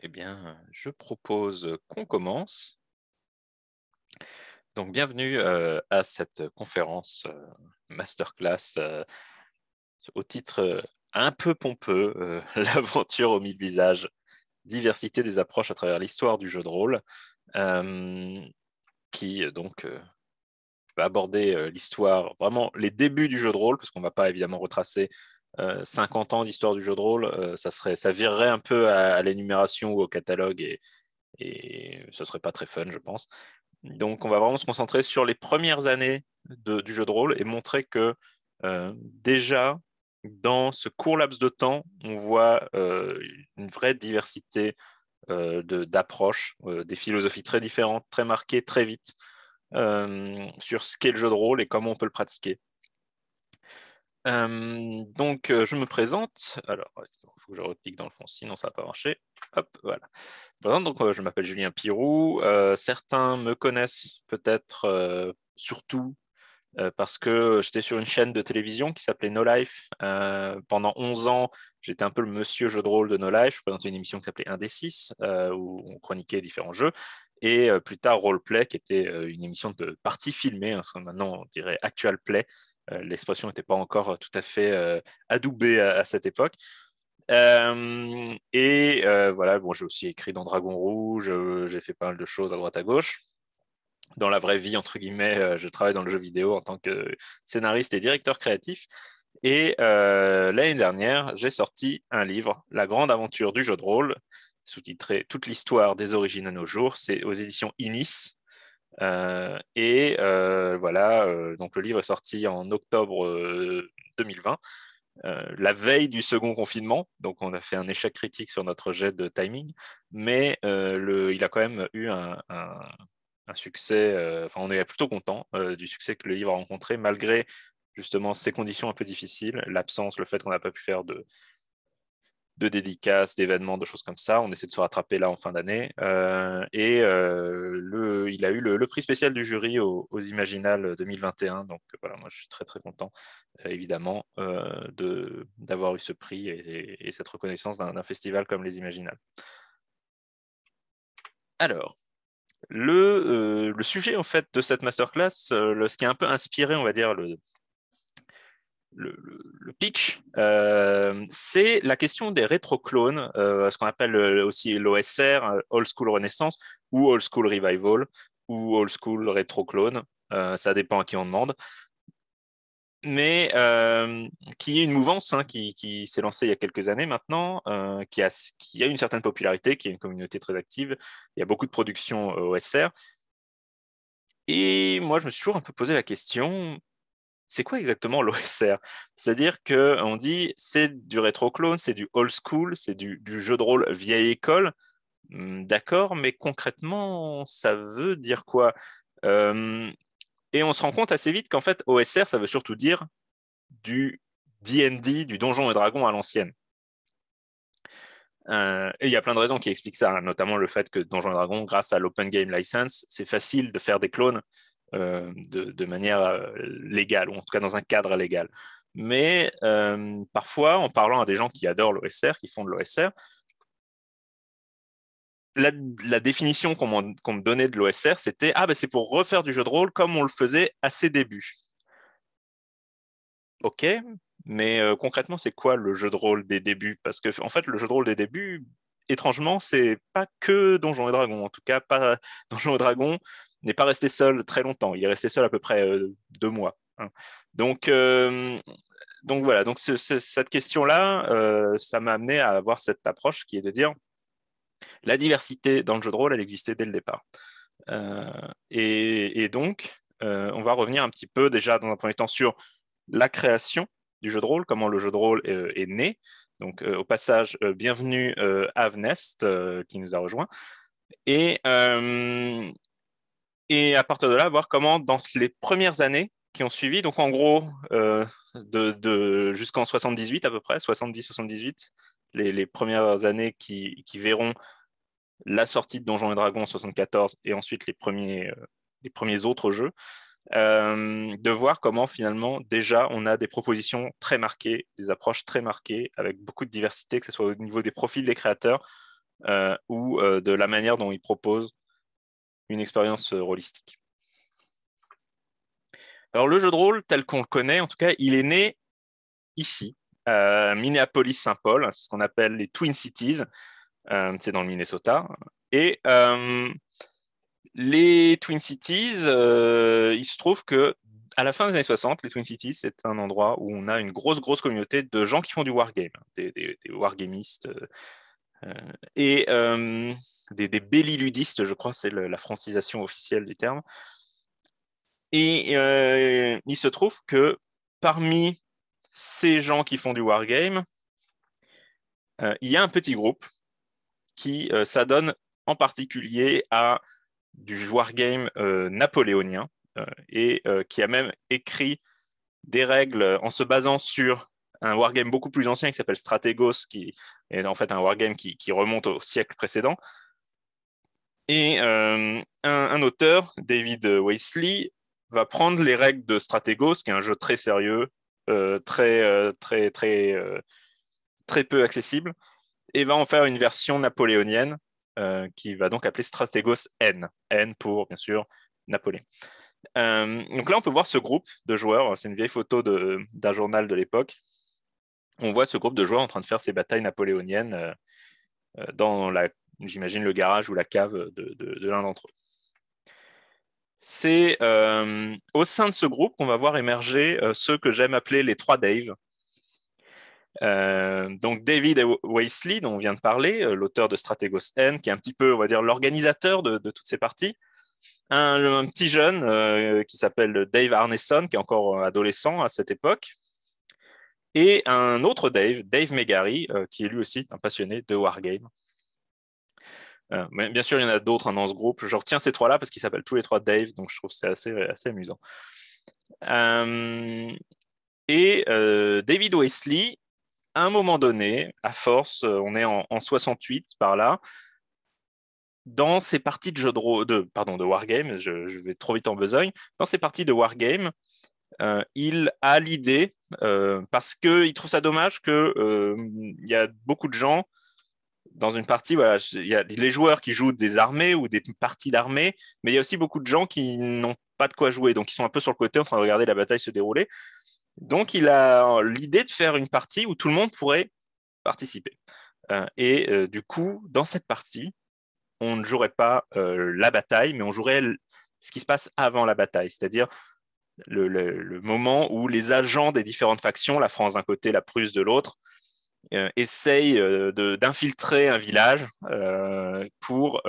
Eh bien, euh, je propose euh, qu'on commence. Donc, bienvenue euh, à cette conférence masterclass au titre un peu pompeux L'aventure au mille visages, diversité des approches à travers l'histoire du jeu de rôle, qui donc va aborder l'histoire, vraiment les débuts du jeu de rôle, parce qu'on ne va pas évidemment retracer 50 euh, ans d'histoire du jeu de rôle, euh, ça, serait, ça virerait un peu à, l'énumération ou au catalogue et, ce serait pas très fun, je pense. Donc, on va vraiment se concentrer sur les premières années du jeu de rôle et montrer que euh, déjà, dans ce court laps de temps, on voit une vraie diversité d'approches, des philosophies très différentes, très marquées, très vite, sur ce qu'est le jeu de rôle et comment on peut le pratiquer donc, euh, je me présente. Alors, il faut que je reclique dans le fond, sinon ça va pas marcher. Hop, voilà. Donc, euh, je m'appelle Julien Pirou. Euh, certains me connaissent peut-être surtout parce que j'étais sur une chaîne de télévision qui s'appelait No Life. pendant 11 ans, j'étais un peu le monsieur jeu de rôle de No Life. Je présentais une émission qui s'appelait 1 des 6, où on chroniquait différents jeux et plus tard Roleplay, qui était une émission de partie filmée, hein, ce maintenant on dirait Actual Play, euh, l'expression n'était pas encore euh, tout à fait euh, adoubée à, cette époque. et voilà, bon, j'ai aussi écrit dans Dragon Rouge, j'ai fait pas mal de choses à droite à gauche dans la vraie vie, entre guillemets, je travaille dans le jeu vidéo en tant que scénariste et directeur créatif. Et l'année dernière, j'ai sorti un livre, La grande aventure du jeu de rôle, sous-titré Toute l'histoire des origines à nos jours. C'est aux éditions Inis. Euh, et euh, voilà, euh, donc le livre est sorti en octobre 2020, la veille du second confinement, donc on a fait un échec critique sur notre jet de timing, mais il a quand même eu un, un succès, enfin on est plutôt content du succès que le livre a rencontré, malgré justement ces conditions un peu difficiles, l'absence, le fait qu'on n'a pas pu faire de, de dédicaces, d'événements, de choses comme ça. On essaie de se rattraper là en fin d'année. Euh, et euh, le, il a eu le, prix spécial du jury aux, Imaginales 2021. Donc euh, voilà, moi je suis très très content, évidemment, d'avoir eu ce prix et, cette reconnaissance d'un, festival comme les Imaginales. Alors, le, sujet en fait de cette masterclass, ce qui a un peu inspiré, on va dire, le, le, pitch, euh, c'est la question des rétroclones, euh, ce qu'on appelle euh, aussi l'OSR, euh, Old School Renaissance, ou Old School Revival, ou Old School Rétroclone, euh, ça dépend à qui on demande, mais qui est une mouvance hein, qui, s'est lancée il y a quelques années maintenant, qui a, qui, a, une certaine popularité, qui a une communauté très active, il y a beaucoup de productions OSR. Et moi, je me suis toujours un peu posé la question, c'est quoi exactement l'OSR C'est-à-dire que on dit c'est du rétro-clone, c'est du old school, c'est du, jeu de rôle vieille école. Hmm, d'accord, mais concrètement, ça veut dire quoi euh, Et on se rend compte assez vite qu'en fait, OSR, ça veut surtout dire du D&D, du Donjon et Dragon à l'ancienne. Euh, et il y a plein de raisons qui expliquent ça, hein, notamment le fait que Donjon et Dragon, grâce à l'Open Game License, c'est facile de faire des clones euh, de, manière euh, légale, ou en tout cas dans un cadre légal. Mais euh, parfois, en parlant à des gens qui adorent l'OSR, qui font de l'OSR, la, définition qu'on me donnait de l'OSR, c'était Ah, ben c'est pour refaire du jeu de rôle comme on le faisait à ses débuts. Ok, mais concrètement, c'est quoi le jeu de rôle des débuts Parce que, en fait, le jeu de rôle des débuts, étrangement, c'est pas que Donjons et Dragons. En tout cas, pas Donjons et Dragons, n'est pas resté seul très longtemps. Il est resté seul à peu près euh, deux mois. Hein. Donc, euh, donc voilà, donc cette question-là, euh, ça m'a amené à avoir cette approche qui est de dire la diversité dans le jeu de rôle, elle existait dès le départ. Et, donc, on va revenir un petit peu déjà dans un premier temps sur la création du jeu de rôle, comment le jeu de rôle est, né. Donc, au passage, bienvenue Avnest qui nous a rejoint. Et, et à partir de là, voir comment, dans les premières années qui ont suivi, donc en gros, euh, de, jusqu'en 78 à peu près, 70-78, les, premières années qui, verront la sortie de Donjons et Dragons en 74 et ensuite les premiers, euh, les premiers autres jeux, euh, de voir comment finalement déjà on a des propositions très marquées, des approches très marquées, avec beaucoup de diversité, que ce soit au niveau des profils des créateurs ou de la manière dont ils proposent une expérience euh, rôlistique. Alors le jeu de rôle tel qu'on le connaît, en tout cas, il est né ici, à Minneapolis-Saint-Paul, c'est ce qu'on appelle les Twin Cities, euh, c'est dans le Minnesota. Et euh, les Twin Cities, il se trouve que à la fin des années 60, les Twin Cities, c'est un endroit où on a une grosse, grosse communauté de gens qui font du wargame, des wargamistes, euh, et euh, des, des belliludistes, je crois, c'est la francisation officielle du terme. Et euh, il se trouve que parmi ces gens qui font du wargame, il y a un petit groupe qui s'adonne en particulier à du wargame napoléonien et qui a même écrit des règles en se basant sur un wargame beaucoup plus ancien qui s'appelle Strategos, qui est en fait un wargame qui, qui remonte au siècle précédent. Et euh, un, auteur, David Wesley, va prendre les règles de Strategos, qui est un jeu très sérieux, euh, euh, très, très, très, très peu accessible, et va en faire une version napoléonienne, qui va donc appeler Strategos N. N pour, bien sûr, Napoléon. donc là, on peut voir ce groupe de joueurs. C'est une vieille photo d'un journal de l'époque on voit ce groupe de joueurs en train de faire ces batailles napoléoniennes euh, euh, dans la, j'imagine, le garage ou la cave de, l'un d'entre eux. C'est euh, au sein de ce groupe qu'on va voir émerger ceux que j'aime appeler les trois Dave. donc David Waisley, dont on vient de parler, l'auteur de Strategos N, qui est un petit peu, on va dire, l'organisateur de, toutes ces parties. un petit jeune qui s'appelle Dave Arneson, qui est encore adolescent à cette époque, et un autre Dave, Dave Megari, euh, qui est lui aussi un passionné de Wargame. Euh, bien sûr, il y en a d'autres hein, dans ce groupe. Je retiens ces trois-là parce qu'ils s'appellent tous les trois Dave, donc je trouve c'est assez, assez amusant. Euh, et David Wesley, à un moment donné, à force, on est en, 68 par là, dans ces parties de, jeu de, pardon, de Wargame, je, vais trop vite en besogne, dans ces parties de Wargame, il a l'idée euh, parce qu'il trouve ça dommage qu'il euh, y a beaucoup de gens dans une partie, voilà, il y a les joueurs qui jouent des armées ou des parties d'armées, mais il y a aussi beaucoup de gens qui n'ont pas de quoi jouer, donc ils sont un peu sur le côté en train de regarder la bataille se dérouler. Donc il a l'idée de faire une partie où tout le monde pourrait participer. Euh, et du coup, dans cette partie, on ne jouerait pas la bataille, mais on jouerait ce qui se passe avant la bataille, c'est-à-dire le, moment où les agents des différentes factions, la France d'un côté, la Prusse de l'autre, euh, essayent euh, d'infiltrer un village euh, pour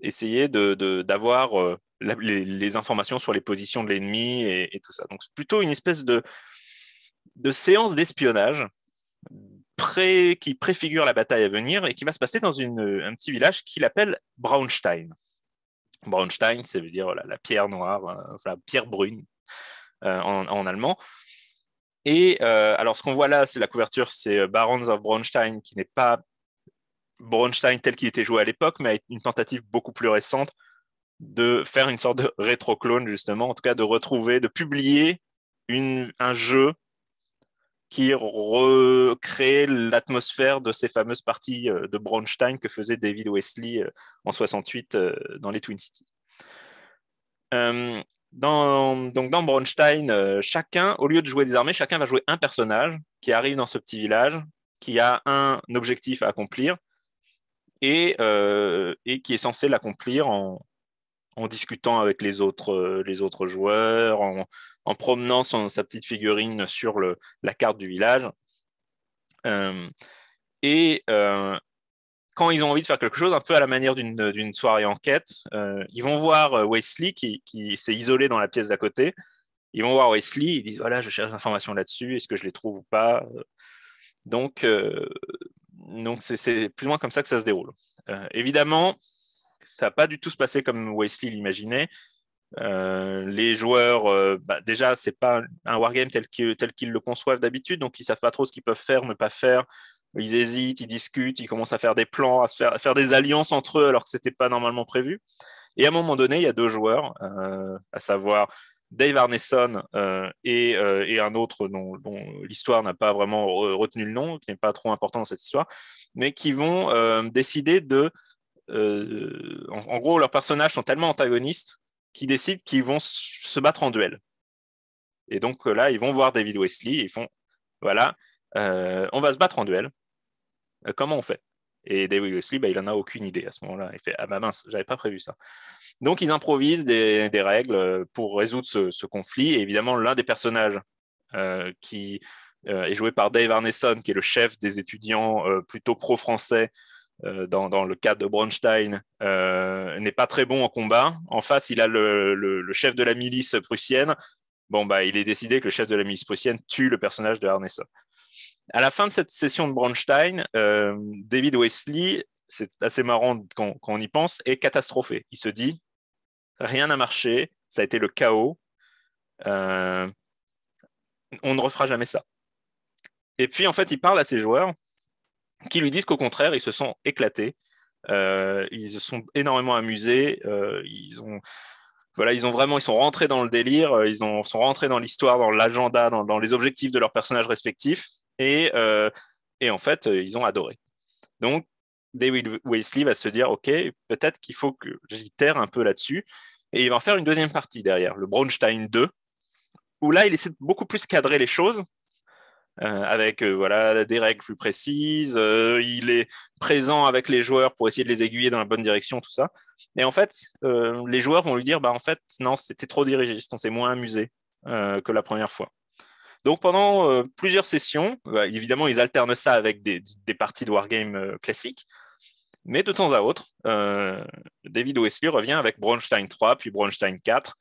essayer d'avoir les, informations sur les positions de l'ennemi et, tout ça. Donc c'est plutôt une espèce de, de séance d'espionnage qui préfigure la bataille à venir et qui va se passer dans un petit village qu'il appelle Braunstein. Braunstein, ça veut dire la, pierre noire, la pierre brune, euh, en, allemand. Et euh, alors, ce qu'on voit là, c'est la couverture, c'est euh, Barons of Bronstein, qui n'est pas Bronstein tel qu'il était joué à l'époque, mais une tentative beaucoup plus récente de faire une sorte de rétro-clone, justement, en tout cas de retrouver, de publier un jeu qui recrée l'atmosphère de ces fameuses parties de Bronstein que faisait David Wesley en 68 dans les Twin Cities. Euh, dans, donc dans Bronstein, euh, chacun, au lieu de jouer des armées, chacun va jouer un personnage qui arrive dans ce petit village, qui a un objectif à accomplir et, euh, qui est censé l'accomplir en, discutant avec les autres, euh, joueurs, en, promenant sa petite figurine sur la carte du village. et, quand ils ont envie de faire quelque chose, un peu à la manière d'une euh, soirée enquête, euh, ils vont voir euh, Wesley qui, s'est isolé dans la pièce d'à côté. Ils vont voir Wesley, ils disent voilà, je cherche l'information là-dessus, est-ce que je les trouve ou pas Donc, donc c'est plus ou moins comme ça que ça se déroule. évidemment, ça n'a pas du tout se passé comme Wesley l'imaginait. les joueurs, bah, déjà, c'est pas un wargame tel qu'ils le conçoivent d'habitude, donc ils savent pas trop ce qu'ils peuvent faire, ne pas faire ils hésitent, ils discutent, ils commencent à faire des plans, à, faire, des alliances entre eux alors que ce n'était pas normalement prévu. Et à un moment donné, il y a deux joueurs, euh, à savoir Dave Arneson euh, euh, et, un autre dont, l'histoire n'a pas vraiment retenu le nom, qui n'est pas trop important dans cette histoire, mais qui vont décider de... En, gros, leurs personnages sont tellement antagonistes qu'ils décident qu'ils vont se battre en duel. Et donc là, ils vont voir David Wesley ils font, voilà, on va se battre en duel. Euh, comment on fait Et David Wesley, ben, il n'en a aucune idée à ce moment-là. Il fait Ah bah mince, j'avais pas prévu ça. Donc ils improvisent des, règles euh, pour résoudre ce, conflit. évidemment, l'un des personnages euh, qui est joué par Dave Arneson, qui est le chef des étudiants plutôt pro-français dans, le cadre de Bronstein, n'est pas très bon en combat. En face, il a le, le chef de la milice prussienne, bon, bah, il est décidé que le chef de la milice prussienne tue le personnage de Arneson à la fin de cette session de Bronstein, euh, David Wesley, c'est assez marrant quand, on y pense, est catastrophé. Il se dit rien n'a marché, ça a été le chaos, euh, on ne refera jamais ça. Et puis en fait, il parle à ses joueurs qui lui disent qu'au contraire, ils se sont éclatés, euh, ils se sont énormément amusés, ils voilà, ils ont vraiment, ils sont rentrés dans le délire, ils sont rentrés dans l'histoire, dans l'agenda, dans, les objectifs de leurs personnages respectifs. Et, euh, et en fait, euh, ils ont adoré. Donc, David Wesley va se dire, OK, peut-être qu'il faut que j'itère un peu là-dessus. Et il va en faire une deuxième partie derrière, le Braunstein 2, où là, il essaie de beaucoup plus cadrer les choses. Euh, avec voilà, des règles plus précises, il est présent avec les joueurs pour essayer de les aiguiller dans la bonne direction, tout ça. Et en fait, les joueurs vont lui dire, bah en fait, non, c'était trop dirigiste, on s'est moins amusé que la première fois. Donc pendant euh, plusieurs sessions, bah, évidemment, ils alternent ça avec des, parties de wargame euh, classiques. Mais de temps à autre, euh, David Wesley revient avec Bronstein 3, puis Bronstein 4,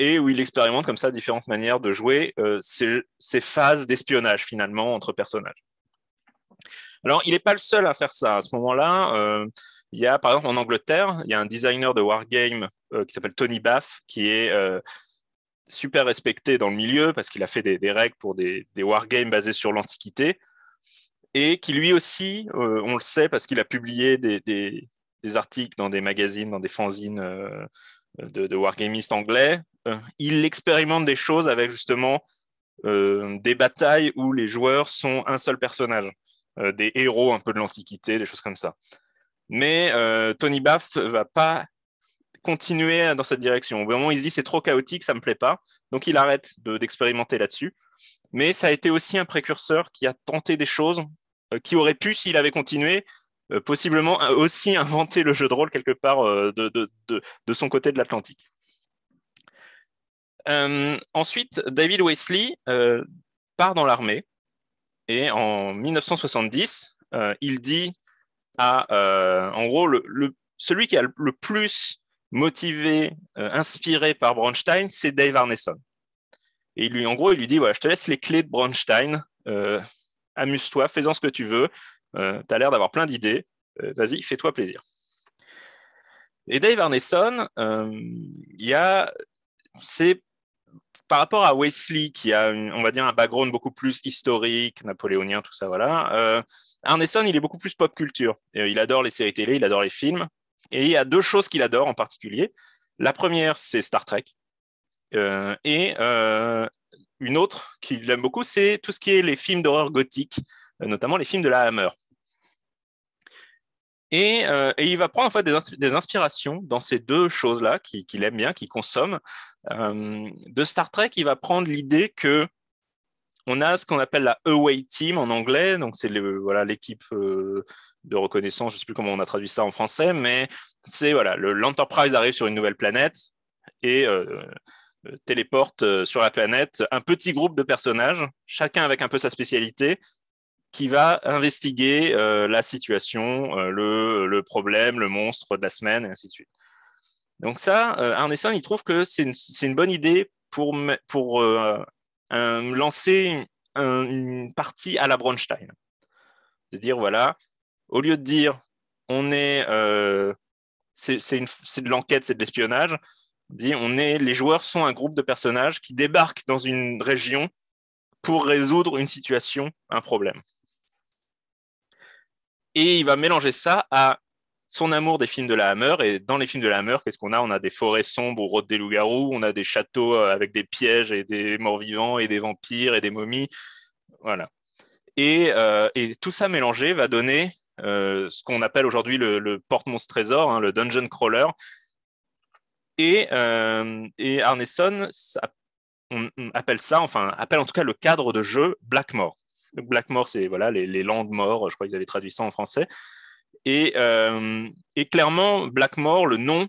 et où il expérimente comme ça différentes manières de jouer euh, ces, ces, phases d'espionnage finalement entre personnages. Alors, il n'est pas le seul à faire ça. À ce moment-là, il y a par exemple en Angleterre, il y a un designer de wargame qui s'appelle Tony Baff, qui est super respecté dans le milieu parce qu'il a fait des, règles pour des, wargames basés sur l'Antiquité et qui lui aussi, euh, on le sait parce qu'il a publié des, articles dans des magazines, dans des fanzines euh, de, de wargamistes anglais, euh, il expérimente des choses avec justement des batailles où les joueurs sont un seul personnage, des héros un peu de l'Antiquité, des choses comme ça. Mais Tony Baff va pas continuer dans cette direction. Vraiment, il se dit c'est trop chaotique, ça me plaît pas, donc il arrête d'expérimenter là-dessus. Mais ça a été aussi un précurseur qui a tenté des choses euh, qui auraient pu, s'il avait continué, euh, possiblement euh, aussi inventer le jeu de rôle quelque part de, son côté de l'Atlantique. ensuite, David Wesley part dans l'armée et en 1970, il dit à, en gros, celui qui a le plus motivé, euh, inspiré par Bronstein, c'est Dave Arneson. Et lui, en gros, il lui dit, voilà, je te laisse les clés de Bronstein, euh, amuse-toi, fais-en ce que tu veux, euh, t'as tu as l'air d'avoir plein d'idées, vas-y, fais-toi plaisir. Et Dave Arneson, il a, c'est par rapport à Wesley, qui a, on va dire, un background beaucoup plus historique, napoléonien, tout ça, voilà, Arneson, il est beaucoup plus pop culture. il adore les séries télé, il adore les films. Et il y a deux choses qu'il adore en particulier. La première, c'est Star Trek. Euh, et euh, une autre qu'il aime beaucoup, c'est tout ce qui est les films d'horreur gothique, euh, notamment les films de la Hammer. Et, il va prendre en fait, des, inspirations dans ces deux choses-là qu'il aime bien, qu'il consomme. de Star Trek, il va prendre l'idée que on a ce qu'on appelle la away team en anglais, donc c'est l'équipe voilà, de reconnaissance, je ne sais plus comment on a traduit ça en français, mais c'est voilà, l'Enterprise arrive sur une nouvelle planète et euh, euh, téléporte euh, sur la planète un petit groupe de personnages, chacun avec un peu sa spécialité, qui va investiguer la situation, le, problème, le monstre de la semaine, et ainsi de suite. Donc ça, Arneson, il trouve que c'est une, bonne idée pour, pour lancer une partie à la Bronstein. C'est-à-dire, voilà, au lieu de dire on est, euh, c'est de l'enquête, c'est de l'espionnage, dit on est, les joueurs sont un groupe de personnages qui débarquent dans une région pour résoudre une situation, un problème. Et il va mélanger ça à son amour des films de la Hammer. Et dans les films de la Hammer, qu'est-ce qu'on a On a des forêts sombres où rôdent des loups-garous, on a des châteaux euh, avec des pièges et des morts-vivants et des vampires et des momies. Voilà. Et, euh, et tout ça mélangé va donner euh, ce qu'on appelle aujourd'hui le, le porte trésor, hein, le dungeon crawler. Et, euh, Arneson appelle ça, enfin, appelle en tout cas le cadre de jeu Blackmore. Blackmore, c'est voilà, les, les landes morts, je crois qu'ils avaient traduit ça en français. Et, euh, clairement, Blackmore, le nom,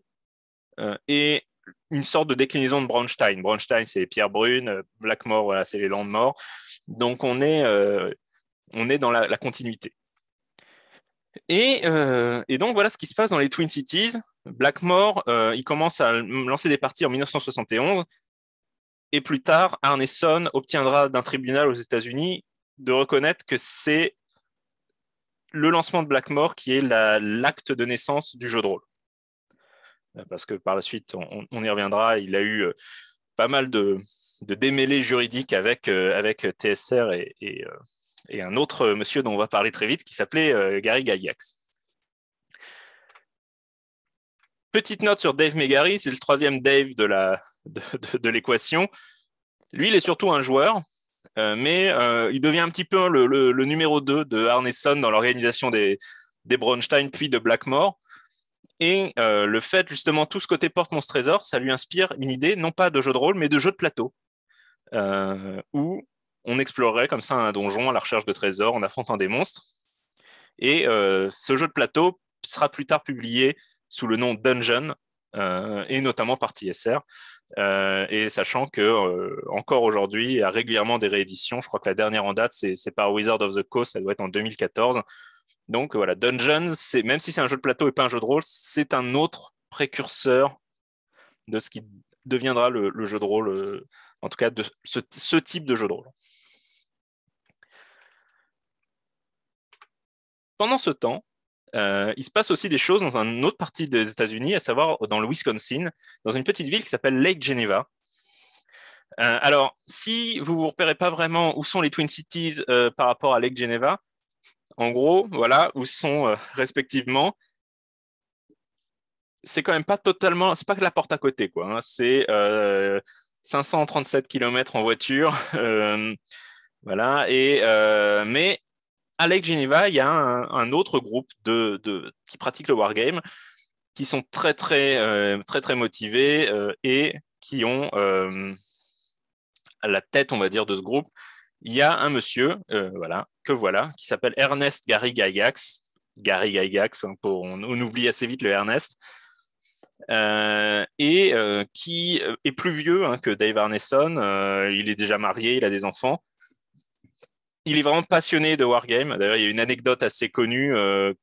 est une sorte de déclinaison de Braunstein. Braunstein, c'est Pierre Brune, Blackmore, voilà, c'est les landes morts. Donc on est, on est dans la continuité. Euh, et, donc voilà ce qui se passe dans les Twin Cities. Blackmore, euh, il commence à lancer des parties en 1971. Et plus tard, Arneson obtiendra d'un tribunal aux États-Unis de reconnaître que c'est le lancement de Blackmore qui est l'acte de naissance du jeu de rôle. Euh, parce que par la suite, on, y reviendra, il a eu pas mal de, démêlés juridiques avec, TSR et, et un autre euh, monsieur dont on va parler très vite qui s'appelait euh, Gary Gygax. Petite note sur Dave Megary, c'est le troisième Dave de, la, de, l'équation. Lui, il est surtout un joueur, euh, mais il devient un petit peu le, numéro 2 de Arneson dans l'organisation des, des Bronstein puis de Blackmore. Et le fait, justement, tout ce côté porte-monstre trésor, ça lui inspire une idée, non pas de jeu de rôle, mais de jeu de plateau, où on explorerait comme ça un donjon à la recherche de trésors en affrontant des monstres. Et euh, ce jeu de plateau sera plus tard publié sous le nom Dungeon, euh, et notamment par TSR. Euh, et sachant que encore aujourd'hui, il y a régulièrement des rééditions. Je crois que la dernière en date, c'est par Wizard of the Coast, ça doit être en 2014. Donc voilà, Dungeon, même si c'est un jeu de plateau et pas un jeu de rôle, c'est un autre précurseur de ce qui deviendra le jeu de rôle en tout cas de ce, type de jeu de rôle. Pendant ce temps, euh, il se passe aussi des choses dans une autre partie des États-Unis, à savoir dans le Wisconsin, dans une petite ville qui s'appelle Lake Geneva. Euh, alors, si vous ne vous repérez pas vraiment où sont les Twin Cities euh, par rapport à Lake Geneva, en gros, voilà, où sont respectivement. C'est quand même pas totalement, c'est pas que la porte à côté, quoi. Hein. c'est 537 km en voiture. Euh, voilà. Et, euh, mais à Lake Geneva, il y a un, autre groupe de, qui pratique le wargame, qui sont très, très, euh, très, très motivés et qui ont à la tête, on va dire, de ce groupe. Il y a un monsieur, voilà, que voilà, qui s'appelle Ernest Gary Gygax. Gary Gayax. Hein, on, oublie assez vite le Ernest. Euh, et euh, qui euh, est plus vieux hein, que Dave Arneson. il est déjà marié, il a des enfants. Il est vraiment passionné de wargame. D'ailleurs, il y a une anecdote assez connue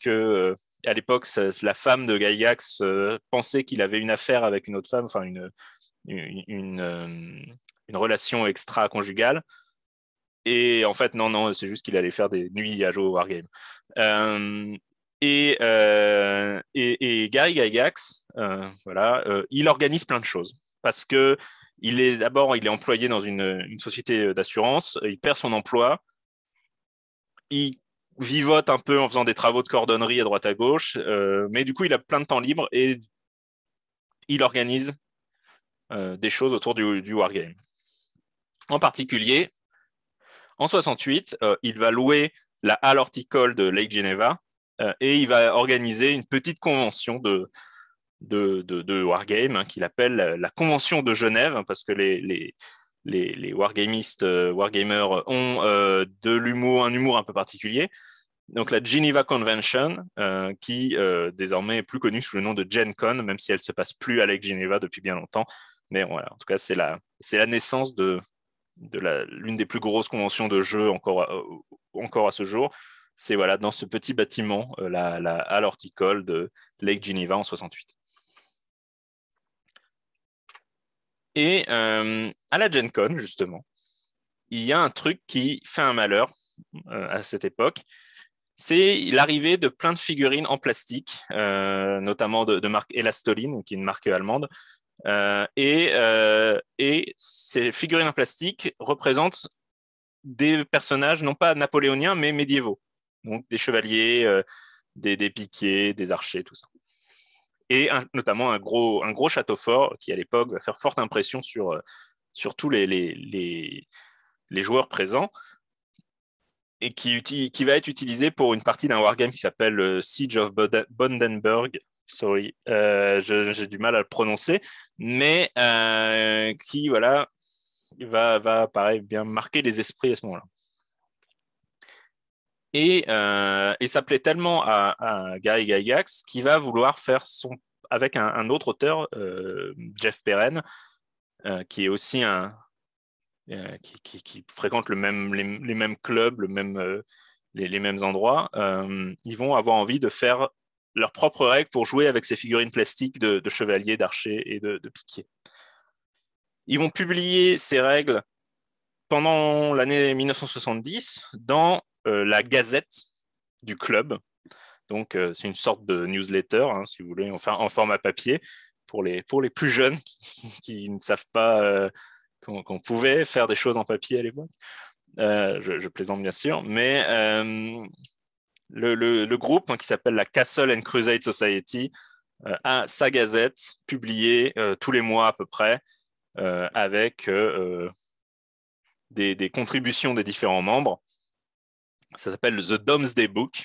que à l'époque, la femme de Gaiax pensait qu'il avait une affaire avec une autre femme, enfin une, une, relation extra-conjugale. Et en fait, non, non, c'est juste qu'il allait faire des nuits à jouer au wargame. Euh, euh, et, et, Gary Gygax, euh, voilà, euh, il organise plein de choses parce que il est d'abord il est employé dans une, société d'assurance, il perd son emploi, il vivote un peu en faisant des travaux de cordonnerie à droite à gauche, mais du coup il a plein de temps libre et il organise des choses autour du, du wargame. En particulier, en 68, il va louer la halle horticole de Lake Geneva euh, et il va organiser une petite convention de, de, de, Wargame hein, qu'il appelle la Convention de Genève, parce que les, les, les, les wargamistes, euh, wargamers ont euh, de l'humour, un humour un peu particulier. Donc la Geneva Convention, qui désormais est plus connue sous le nom de GenCon, même si elle ne se passe plus à Geneva depuis bien longtemps. Mais voilà, en tout cas, c'est la, c'est la naissance de, de l'une des plus grosses conventions de jeu encore, encore à ce jour c'est voilà, dans ce petit bâtiment euh, à l'horticole de Lake Geneva en 68. Et euh, à la Gen Con, justement, il y a un truc qui fait un malheur euh, à cette époque. C'est l'arrivée de plein de figurines en plastique, notamment de, marque Elastoline, qui est une marque allemande. et ces figurines en plastique représentent des personnages non pas napoléoniens, mais médiévaux donc des chevaliers, euh, des, piquiers, des archers, tout ça. Et notamment un gros, un gros château fort qui, à l'époque, va faire forte impression sur, euh, sur tous les, les, joueurs présents et qui, qui, va être utilisé pour une partie d'un wargame qui s'appelle euh, Siege of Bondenburg. Sorry, j'ai du mal à le prononcer, mais qui voilà va, va pareil, bien marquer les esprits à ce moment-là. Euh, et, ça plaît tellement à, Gary Gygax qu'il va vouloir faire son avec un, autre auteur, euh, Jeff Perrin euh, qui est aussi un qui, fréquente le même, les, mêmes clubs, le même, les, mêmes endroits. ils vont avoir envie de faire leurs propres règles pour jouer avec ces figurines plastiques de, chevaliers, d'archers et de, de piquiers. Ils vont publier ces règles pendant l'année 1970 dans euh, la gazette du club. Donc, euh, c'est une sorte de newsletter, hein, si vous voulez, enfin en format papier, pour les, pour les plus jeunes qui, ne savent pas euh, qu'on pouvait faire des choses en papier à l'époque. Je, plaisante bien sûr, mais le, groupe hein, qui s'appelle la Castle and Crusade Society a sa gazette publiée tous les mois à peu près avec des, contributions des différents membres. Ça s'appelle The Domesday Book.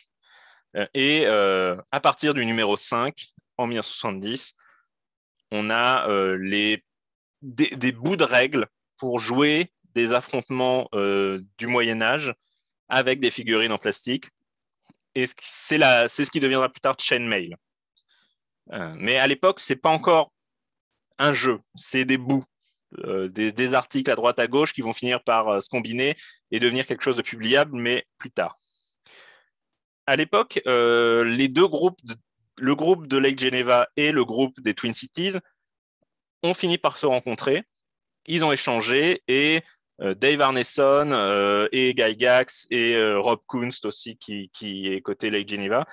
Euh, et euh, à partir du numéro 5, en 1970, on a euh, les, des, bouts de règles pour jouer des affrontements du Moyen Âge avec des figurines en plastique. Et c'est ce qui deviendra plus tard Chainmail. mais à l'époque, c'est pas encore un jeu, c'est des bouts. Euh, des, articles à droite à gauche qui vont finir par euh, se combiner et devenir quelque chose de publiable, mais plus tard. À l'époque, euh, les deux groupes, le groupe de Lake Geneva et le groupe des Twin Cities, ont fini par se rencontrer. Ils ont échangé et Dave Arneson et Guy Gax et Rob Kunst aussi, qui, qui est côté Lake Geneva,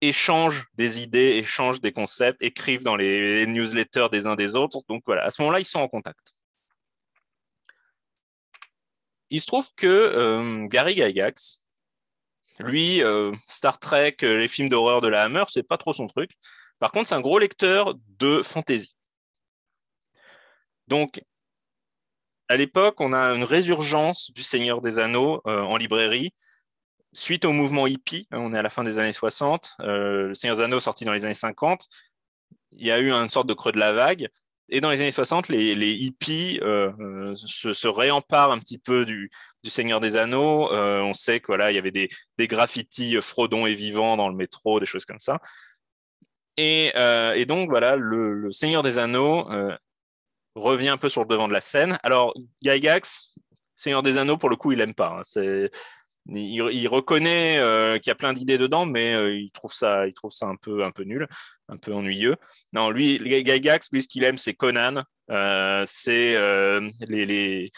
échangent des idées, échangent des concepts, écrivent dans les newsletters des uns des autres. Donc voilà, à ce moment-là, ils sont en contact. Il se trouve que euh, Gary Gygax, lui, euh, Star Trek, euh, les films d'horreur de la Hammer, c'est pas trop son truc. Par contre, c'est un gros lecteur de fantasy. Donc, à l'époque, on a une résurgence du Seigneur des Anneaux en librairie suite au mouvement hippie, hein, on est à la fin des années 60, euh, le Seigneur des Anneaux sorti dans les années 50, il y a eu une sorte de creux de la vague. Et dans les années 60, les, hippies euh, euh, se, réemparent un petit peu du, Seigneur des Anneaux. on sait qu'il voilà, y avait des, graffitis Frodon et vivants dans le métro, des choses comme ça. Et, donc, voilà, le, Seigneur des Anneaux revient un peu sur le devant de la scène. Alors, Gygax, Seigneur des Anneaux, pour le coup, il n'aime pas. Hein, c'est il, reconnaît euh, qu'il y a plein d'idées dedans, mais euh, il trouve ça, il trouve ça un peu, un peu nul, un peu ennuyeux. Non, lui, Gygax, lui, ce qu'il aime, c'est Conan, euh, c'est les, les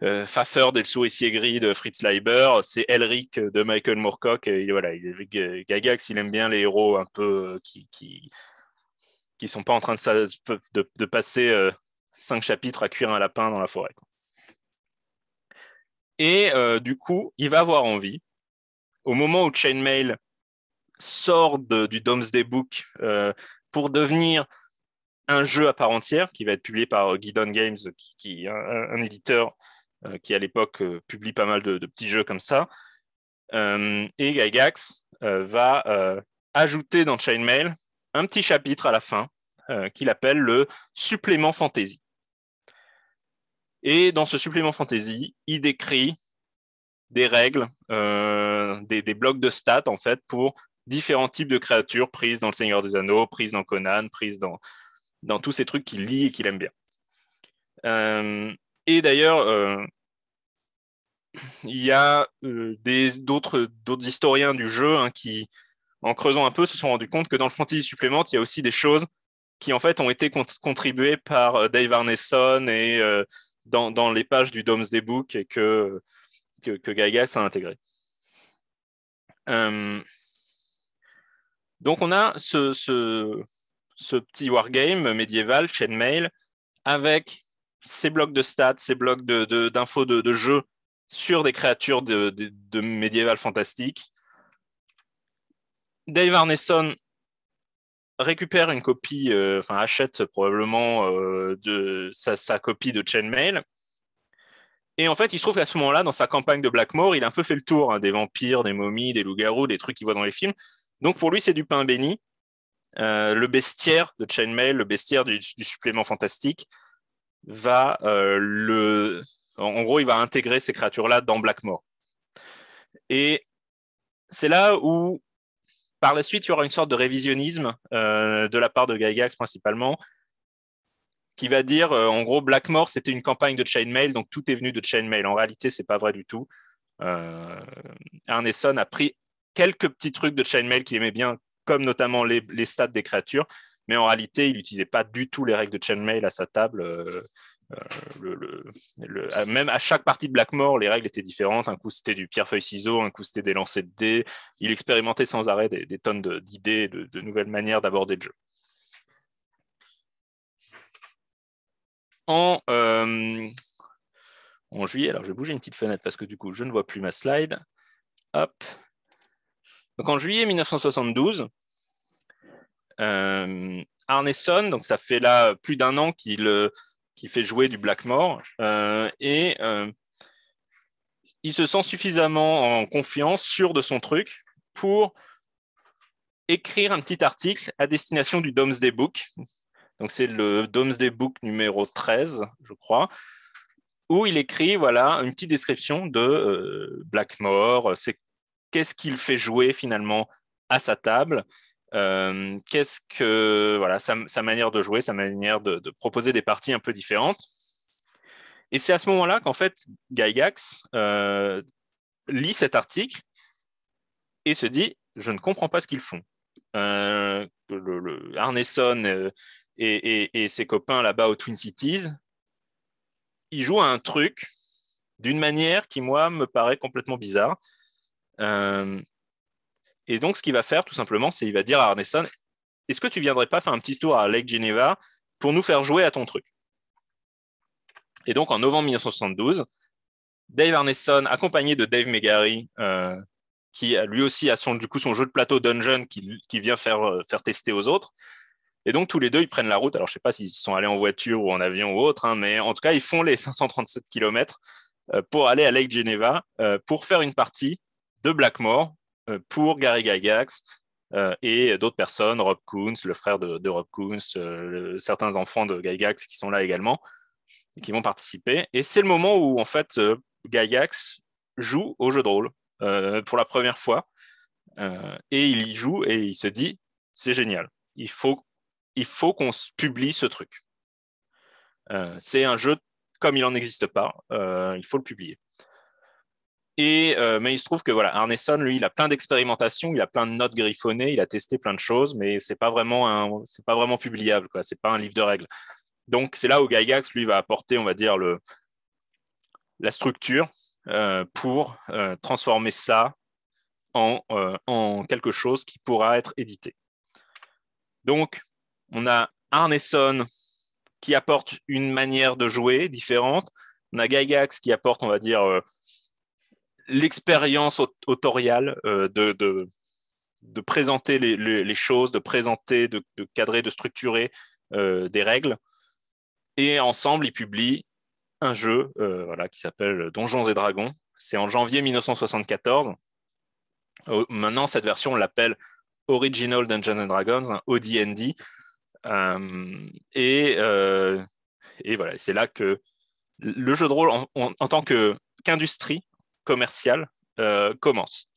des Faffer gris de Fritz Leiber, c'est Elric de Michael Moorcock. Et voilà, Gygax, il aime bien les héros un peu qui, qui, sont pas en train de, de, passer cinq chapitres à cuire un lapin dans la forêt. Et euh, du coup, il va avoir envie, au moment où Chainmail sort du Domesday Book euh, pour devenir un jeu à part entière, qui va être publié par euh, Guidon Games, qui, un, éditeur qui à l'époque publie pas mal de, petits jeux comme ça. et Gygax va ajouter dans Chainmail un petit chapitre à la fin qu'il appelle le supplément fantasy. Et dans ce supplément fantasy, il décrit des règles, euh, des, blocs de stats en fait pour différents types de créatures prises dans le Seigneur des Anneaux, prises dans Conan, prises dans, dans tous ces trucs qu'il lit et qu'il aime bien. Euh, et d'ailleurs, euh, il y a d'autres historiens du jeu hein, qui, en creusant un peu, se sont rendus compte que dans le fantasy supplément, il y a aussi des choses qui en fait ont été contribuées par Dave Arneson et dans, les pages du Dom's Book et que, que, que intégré. Euh, donc on a ce, ce, petit wargame médiéval, chainmail, avec ces blocs de stats, ces blocs d'infos de, d'infos de, de, jeu sur des créatures de, médiéval fantastique. Dave Arneson récupère une copie, euh, enfin achète probablement euh, de, sa, copie de Chainmail. Et en fait, il se trouve qu'à ce moment-là, dans sa campagne de Blackmore, il a un peu fait le tour hein, des vampires, des momies, des loups-garous, des trucs qu'il voit dans les films. Donc pour lui, c'est du pain béni. Euh, le bestiaire de Chainmail, le bestiaire du, supplément fantastique, va le. En gros, il va intégrer ces créatures-là dans Blackmore. Et c'est là où par la suite, il y aura une sorte de révisionnisme euh, de la part de Gygax principalement, qui va dire euh, en gros Blackmore c'était une campagne de chainmail, donc tout est venu de chainmail. En réalité, c'est pas vrai du tout. Euh, Arneson a pris quelques petits trucs de chainmail qu'il aimait bien, comme notamment les, les, stats des créatures, mais en réalité, il n'utilisait pas du tout les règles de chainmail à sa table. Euh, ah, même à chaque partie de Blackmore, les règles étaient différentes. Un coup, c'était du pierre-feuille-ciseau, un coup, c'était des lancers de dés. Il expérimentait sans arrêt des, tonnes d'idées, de, de, nouvelles manières d'aborder le jeu. En, euh, en, juillet, alors je vais bouger une petite fenêtre parce que du coup, je ne vois plus ma slide. Hop. Donc en juillet 1972, euh, Arneson, donc ça fait là plus d'un an qu'il qui fait jouer du Blackmore. Euh, et euh, il se sent suffisamment en confiance, sûr de son truc, pour écrire un petit article à destination du Domesday Book. Donc c'est le Domesday Book numéro 13, je crois, où il écrit voilà une petite description de euh, Blackmore, c'est qu'est-ce qu'il fait jouer finalement à sa table euh, qu'est-ce que voilà sa, manière de jouer, sa manière de, proposer des parties un peu différentes. Et c'est à ce moment-là qu'en fait Gygax euh, lit cet article et se dit je ne comprends pas ce qu'ils font. Euh, le, Arneson et, ses copains là-bas aux Twin Cities, ils jouent à un truc d'une manière qui moi me paraît complètement bizarre. Euh, et donc, ce qu'il va faire, tout simplement, c'est qu'il va dire à Arneson Est-ce que tu viendrais pas faire un petit tour à Lake Geneva pour nous faire jouer à ton truc Et donc, en novembre 1972, Dave Arneson, accompagné de Dave Megary, euh, qui lui aussi a son, du coup son jeu de plateau Dungeon qui, vient faire, euh, faire tester aux autres. Et donc, tous les deux, ils prennent la route. Alors, je ne sais pas s'ils sont allés en voiture ou en avion ou autre, hein, mais en tout cas, ils font les 537 km euh, pour aller à Lake Geneva pour faire une partie de Blackmore euh, pour Gary Gygax euh, et d'autres personnes, Rob Koons, le frère de, Rob Koons, euh, certains enfants de Gygax qui sont là également, et qui vont participer. Et c'est le moment où, en fait, Gygax joue au jeu de rôle pour la première fois. et il y joue et il se dit, c'est génial, il faut, il faut qu'on publie ce truc. c'est un jeu comme il n'en existe pas, il faut le publier. Euh, mais il se trouve que voilà, Arneson, lui, il a plein d'expérimentations, il a plein de notes griffonnées, il a testé plein de choses, mais c'est pas vraiment c'est pas vraiment publiable, ce C'est pas un livre de règles. Donc c'est là où Gaigax lui va apporter, on va dire le la structure euh, pour euh, transformer ça en, en quelque chose qui pourra être édité. Donc on a Arneson qui apporte une manière de jouer différente, on a Gaigax qui apporte, on va dire l'expérience autoriale euh, de, de, présenter les, choses, de présenter, de, cadrer, de structurer euh, des règles. Et ensemble, ils publient un jeu euh, voilà, qui s'appelle Donjons et Dragons. C'est en janvier 1974. Maintenant, cette version, on l'appelle Original Dungeons and Dragons, hein, OD&D. et, voilà, c'est là que le jeu de rôle en, en, en tant qu'industrie commercial euh, commence.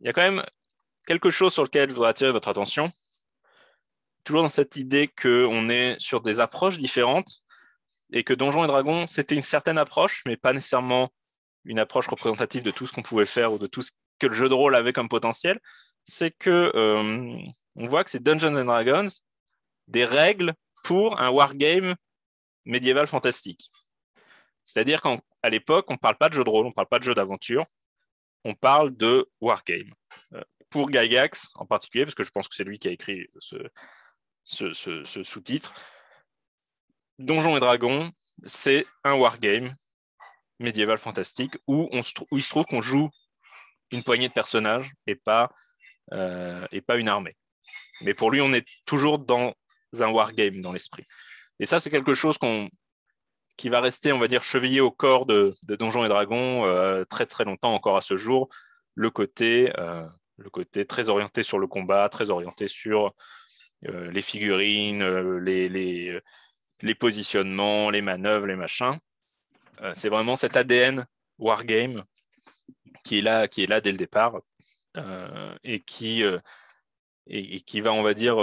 Il y a quand même quelque chose sur lequel je voudrais attirer votre attention. Toujours dans cette idée qu'on est sur des approches différentes et que Donjons et Dragons, c'était une certaine approche, mais pas nécessairement une approche représentative de tout ce qu'on pouvait faire ou de tout ce que le jeu de rôle avait comme potentiel. C'est que euh, on voit que c'est Dungeons and Dragons, des règles pour un wargame médiéval fantastique. C'est-à-dire qu'à l'époque, on ne parle pas de jeu de rôle, on ne parle pas de jeu d'aventure, on parle de wargame. Euh, pour Gygax en particulier, parce que je pense que c'est lui qui a écrit ce, sous-titre, Donjons et Dragons, c'est un wargame médiéval fantastique où, on il se trouve qu'on joue une poignée de personnages et pas, euh, et pas une armée. Mais pour lui, on est toujours dans un wargame dans l'esprit. Et ça, c'est quelque chose qu'on qui va rester, on va dire, chevillé au corps de, Donjons et Dragons euh, très très longtemps encore à ce jour, le côté, euh, le côté très orienté sur le combat, très orienté sur euh, les figurines, les, les, positionnements, les manœuvres, les machins. c'est vraiment cet ADN Wargame qui est là, qui est là dès le départ et, qui, et, qui va, on va dire,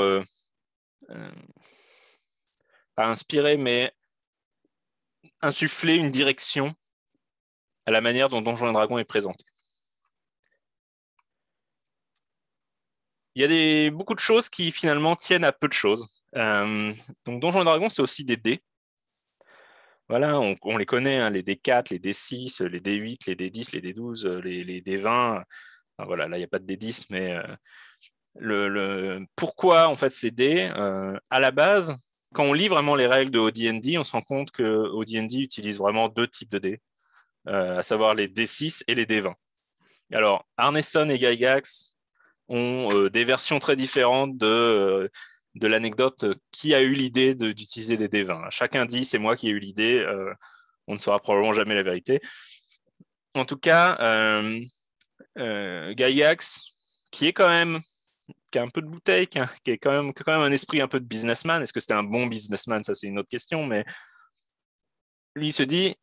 pas inspirer, mais insuffler une direction à la manière dont donjon et dragon est présenté. Il y a des, beaucoup de choses qui finalement tiennent à peu de choses. Euh, donc donjon et dragon c'est aussi des dés. Voilà, on, les connaît, hein, les D4, les D6, les D8, les D10, les D12, euh, les, les D20. voilà, là, il n'y a pas de D10, mais euh, le, pourquoi en fait ces dés euh, À la base, quand on lit vraiment les règles de ODD, on se rend compte que ODD utilise vraiment deux types de dés, euh, à savoir les D6 et les D20. Alors, Arneson et Gygax ont euh, des versions très différentes de, euh, de l'anecdote qui a eu l'idée d'utiliser des D20. Chacun dit c'est moi qui ai eu l'idée, on ne saura probablement jamais la vérité. En tout cas, Gygax, qui est quand même qui a un peu de bouteille, qui a, quand, même, un esprit un peu de businessman. Est-ce que c'était un bon businessman Ça, c'est une autre question. Mais lui, il se dit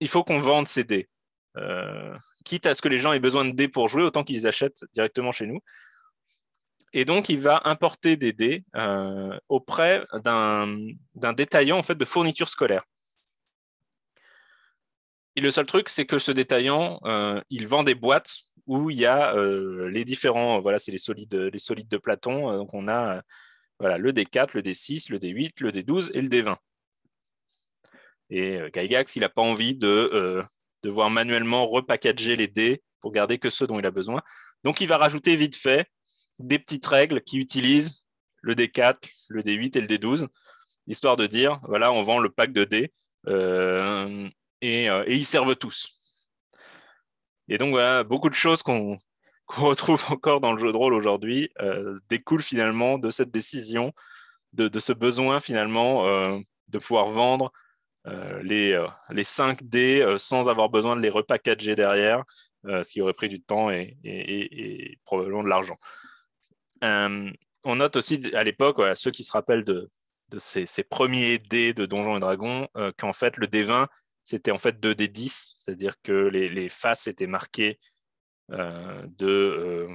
il faut qu'on vende ces dés. Euh, quitte à ce que les gens aient besoin de dés pour jouer, autant qu'ils achètent directement chez nous. Et donc, il va importer des dés euh, auprès d'un détaillant en fait, de fournitures scolaires. Et le seul truc, c'est que ce détaillant, euh, il vend des boîtes où il y a euh, les différents, voilà, c'est les solides, les solides de Platon. Euh, donc on a euh, voilà, le D4, le D6, le D8, le D12 et le D20. Et Gygax, il n'a pas envie de devoir manuellement repackager les dés pour garder que ceux dont il a besoin. Donc il va rajouter vite fait des petites règles qui utilisent le D4, le D8 et le D12, histoire de dire, voilà, on vend le pack de dés et ils servent tous. Et donc voilà, beaucoup de choses qu'on retrouve encore dans le jeu de rôle aujourd'hui euh, découlent finalement de cette décision, de, ce besoin finalement euh, de pouvoir vendre euh, les, les 5D sans avoir besoin de les repackager derrière, ce qui aurait pris du temps et, probablement de l'argent. on note aussi à l'époque, ceux qui se rappellent de, ces, ces, premiers dés de Donjons et Dragons, qu'en fait le D20 c'était en fait 2 des 10 c'est-à-dire que les, faces étaient marquées euh, de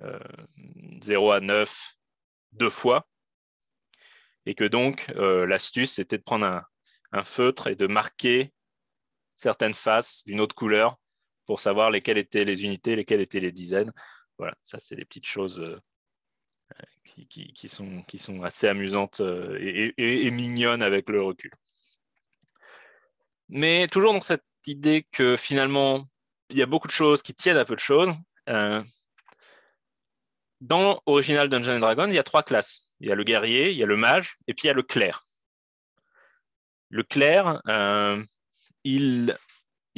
0 euh, euh, à 9 deux fois, et que donc l'astuce c'était de prendre un, feutre et de marquer certaines faces d'une autre couleur pour savoir lesquelles étaient les unités, lesquelles étaient les dizaines. Voilà, ça, c'est des petites choses qui, sont, qui, sont, assez amusantes et, et, mignonnes avec le recul. Mais toujours dans cette idée que finalement, il y a beaucoup de choses qui tiennent à peu de choses. Euh, dans Original Dungeons Dragons, il y a trois classes. Il y a le guerrier, il y a le mage, et puis il y a le clerc. Le clerc, euh, il,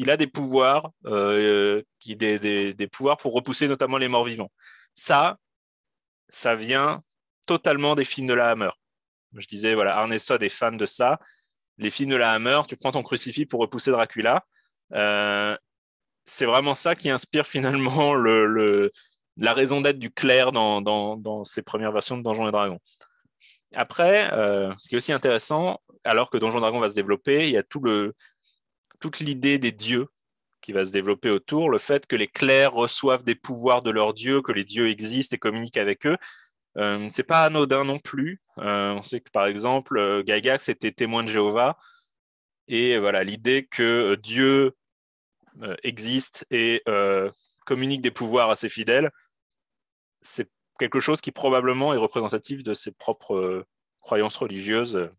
a des pouvoirs, euh, qui, des, pouvoirs pour repousser notamment les morts vivants. Ça, ça vient totalement des films de la Hammer. Je disais, voilà, Arnesod est fan de ça les films de la Hammer, tu prends ton crucifix pour repousser Dracula. Euh, c'est vraiment ça qui inspire finalement le, la raison d'être du clerc dans, ces premières versions de Donjons et Dragons. Après, euh, ce qui est aussi intéressant, alors que Donjons et Dragons va se développer, il y a tout toute l'idée des dieux qui va se développer autour, le fait que les clercs reçoivent des pouvoirs de leurs dieux, que les dieux existent et communiquent avec eux. Euh, c'est pas anodin non plus. Euh, on sait que par exemple, euh, Gygax était témoin de Jéhovah. Et voilà, l'idée que euh, Dieu existe et communique des pouvoirs à ses fidèles, c'est quelque chose qui probablement est représentatif de ses propres croyances religieuses.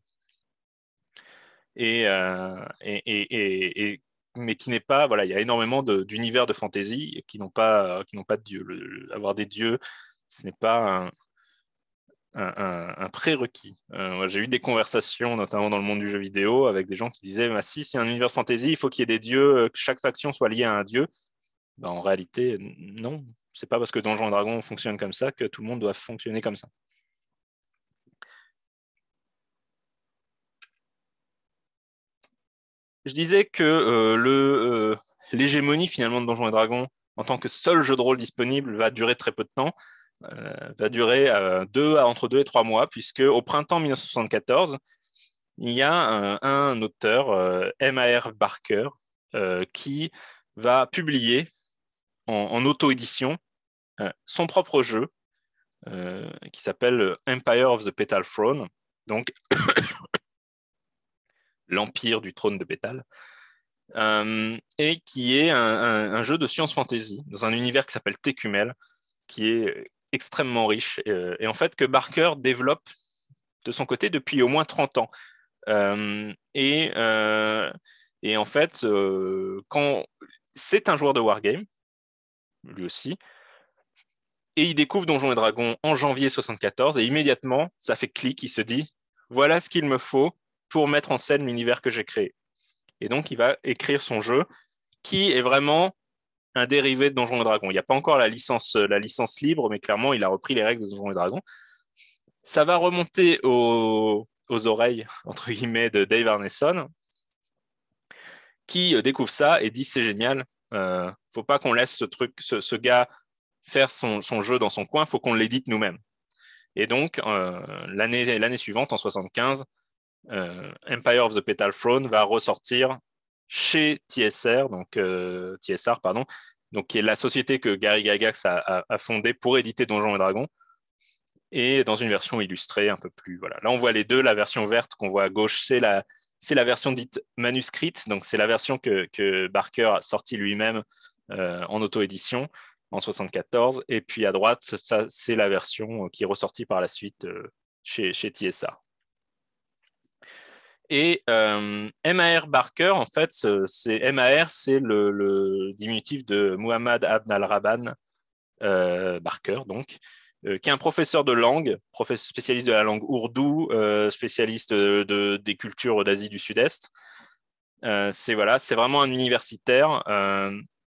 Et, mais qui n'est pas voilà il y a énormément d'univers de, fantaisie qui n'ont pas qui n'ont pas de dieu avoir des dieux ce n'est pas un, un, prérequis. Euh, j'ai eu des conversations, notamment dans le monde du jeu vidéo, avec des gens qui disaient bah, si c'est un univers fantasy, il faut qu'il y ait des dieux, euh, que chaque faction soit liée à un dieu. Bah, en réalité, non. C'est pas parce que Donjons Dragons fonctionne comme ça que tout le monde doit fonctionner comme ça. Je disais que euh, le l'hégémonie finalement de Donjons et Dragons en tant que seul jeu de rôle disponible va durer très peu de temps. Euh, va durer euh, deux entre deux et trois mois, puisque au printemps 1974, il y a euh, un, auteur, M.A.R. Barker, qui va publier en, auto-édition son propre jeu qui s'appelle Empire of the Petal Throne, donc l'empire du trône de pétale, et qui est un, jeu de science fantasy dans un univers qui s'appelle Tecumel, qui est extrêmement riche euh, et en fait que Barker développe de son côté depuis au moins 30 ans. Euh, euh, et, en fait, quand c'est un joueur de Wargame, lui aussi, et il découvre Donjons et Dragons en janvier 74 et immédiatement, ça fait clic, il se dit voilà ce qu'il me faut pour mettre en scène l'univers que j'ai créé. Et donc, il va écrire son jeu qui est vraiment un dérivé de Donjons et Dragons. Il n'y a pas encore la licence, euh, la licence libre, mais clairement, il a repris les règles de Donjons et Dragons. Ça va remonter aux, oreilles, entre guillemets, de Dave Arneson, qui euh, découvre ça et dit c'est génial, euh, faut pas qu'on laisse ce truc, ce, gars faire son, jeu dans son coin, faut qu'on l'édite nous-mêmes. Et donc, euh, l'année suivante, en 75, Empire of the Petal Throne va ressortir chez TSR, donc euh, TSR, pardon, donc qui est la société que Gary Gagax a, fondée pour éditer Donjons et Dragons, et dans une version illustrée un peu plus. Voilà. Là, on voit les deux. La version verte qu'on voit à gauche, c'est la, c'est la version dite manuscrite, donc c'est la version que, Barker a sortie lui-même euh, en auto-édition en 1974, Et puis à droite, ça, c'est la version euh, qui est ressortie par la suite chez, TSR. Et euh, MAR Barker, en fait, c'est MAR, c'est le, diminutif de Muhammad Abd al-Rabban euh, Barker, donc, euh, qui est un professeur de langue, spécialiste de la langue ourdou, euh, spécialiste de, des cultures d'Asie du Sud-Est. c'est voilà, c'est vraiment un universitaire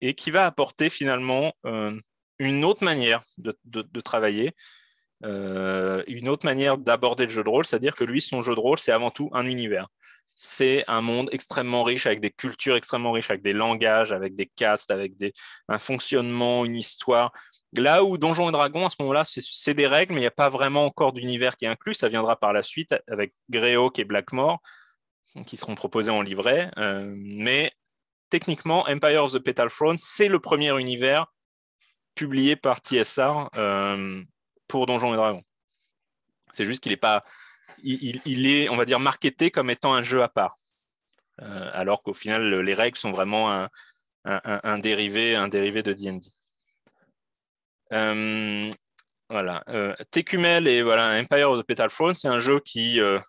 et qui va apporter finalement une autre manière de travailler, euh, une autre manière d'aborder le jeu de rôle, c'est-à-dire que lui, son jeu de rôle, c'est avant tout un univers. C'est un monde extrêmement riche, avec des cultures extrêmement riches, avec des langages, avec des castes, avec des, un fonctionnement, une histoire. Là où Donjons et Dragons, à ce moment-là, c'est des règles, mais il n'y a pas vraiment encore d'univers qui est inclus. Ça viendra par la suite avec Greyhawk et Blackmore, qui seront proposés en livret. Euh, mais techniquement, Empire of the Petal Throne, c'est le premier univers publié par TSR. Euh, pour Donjons et Dragons. C'est juste qu'il est pas, il, est, on va dire, marketé comme étant un jeu à part. Euh, alors qu'au final, les règles sont vraiment un, dérivé, un dérivé de D&D. Euh, voilà. Euh, et voilà, Empire of the Petal Throne, c'est un jeu qui, euh,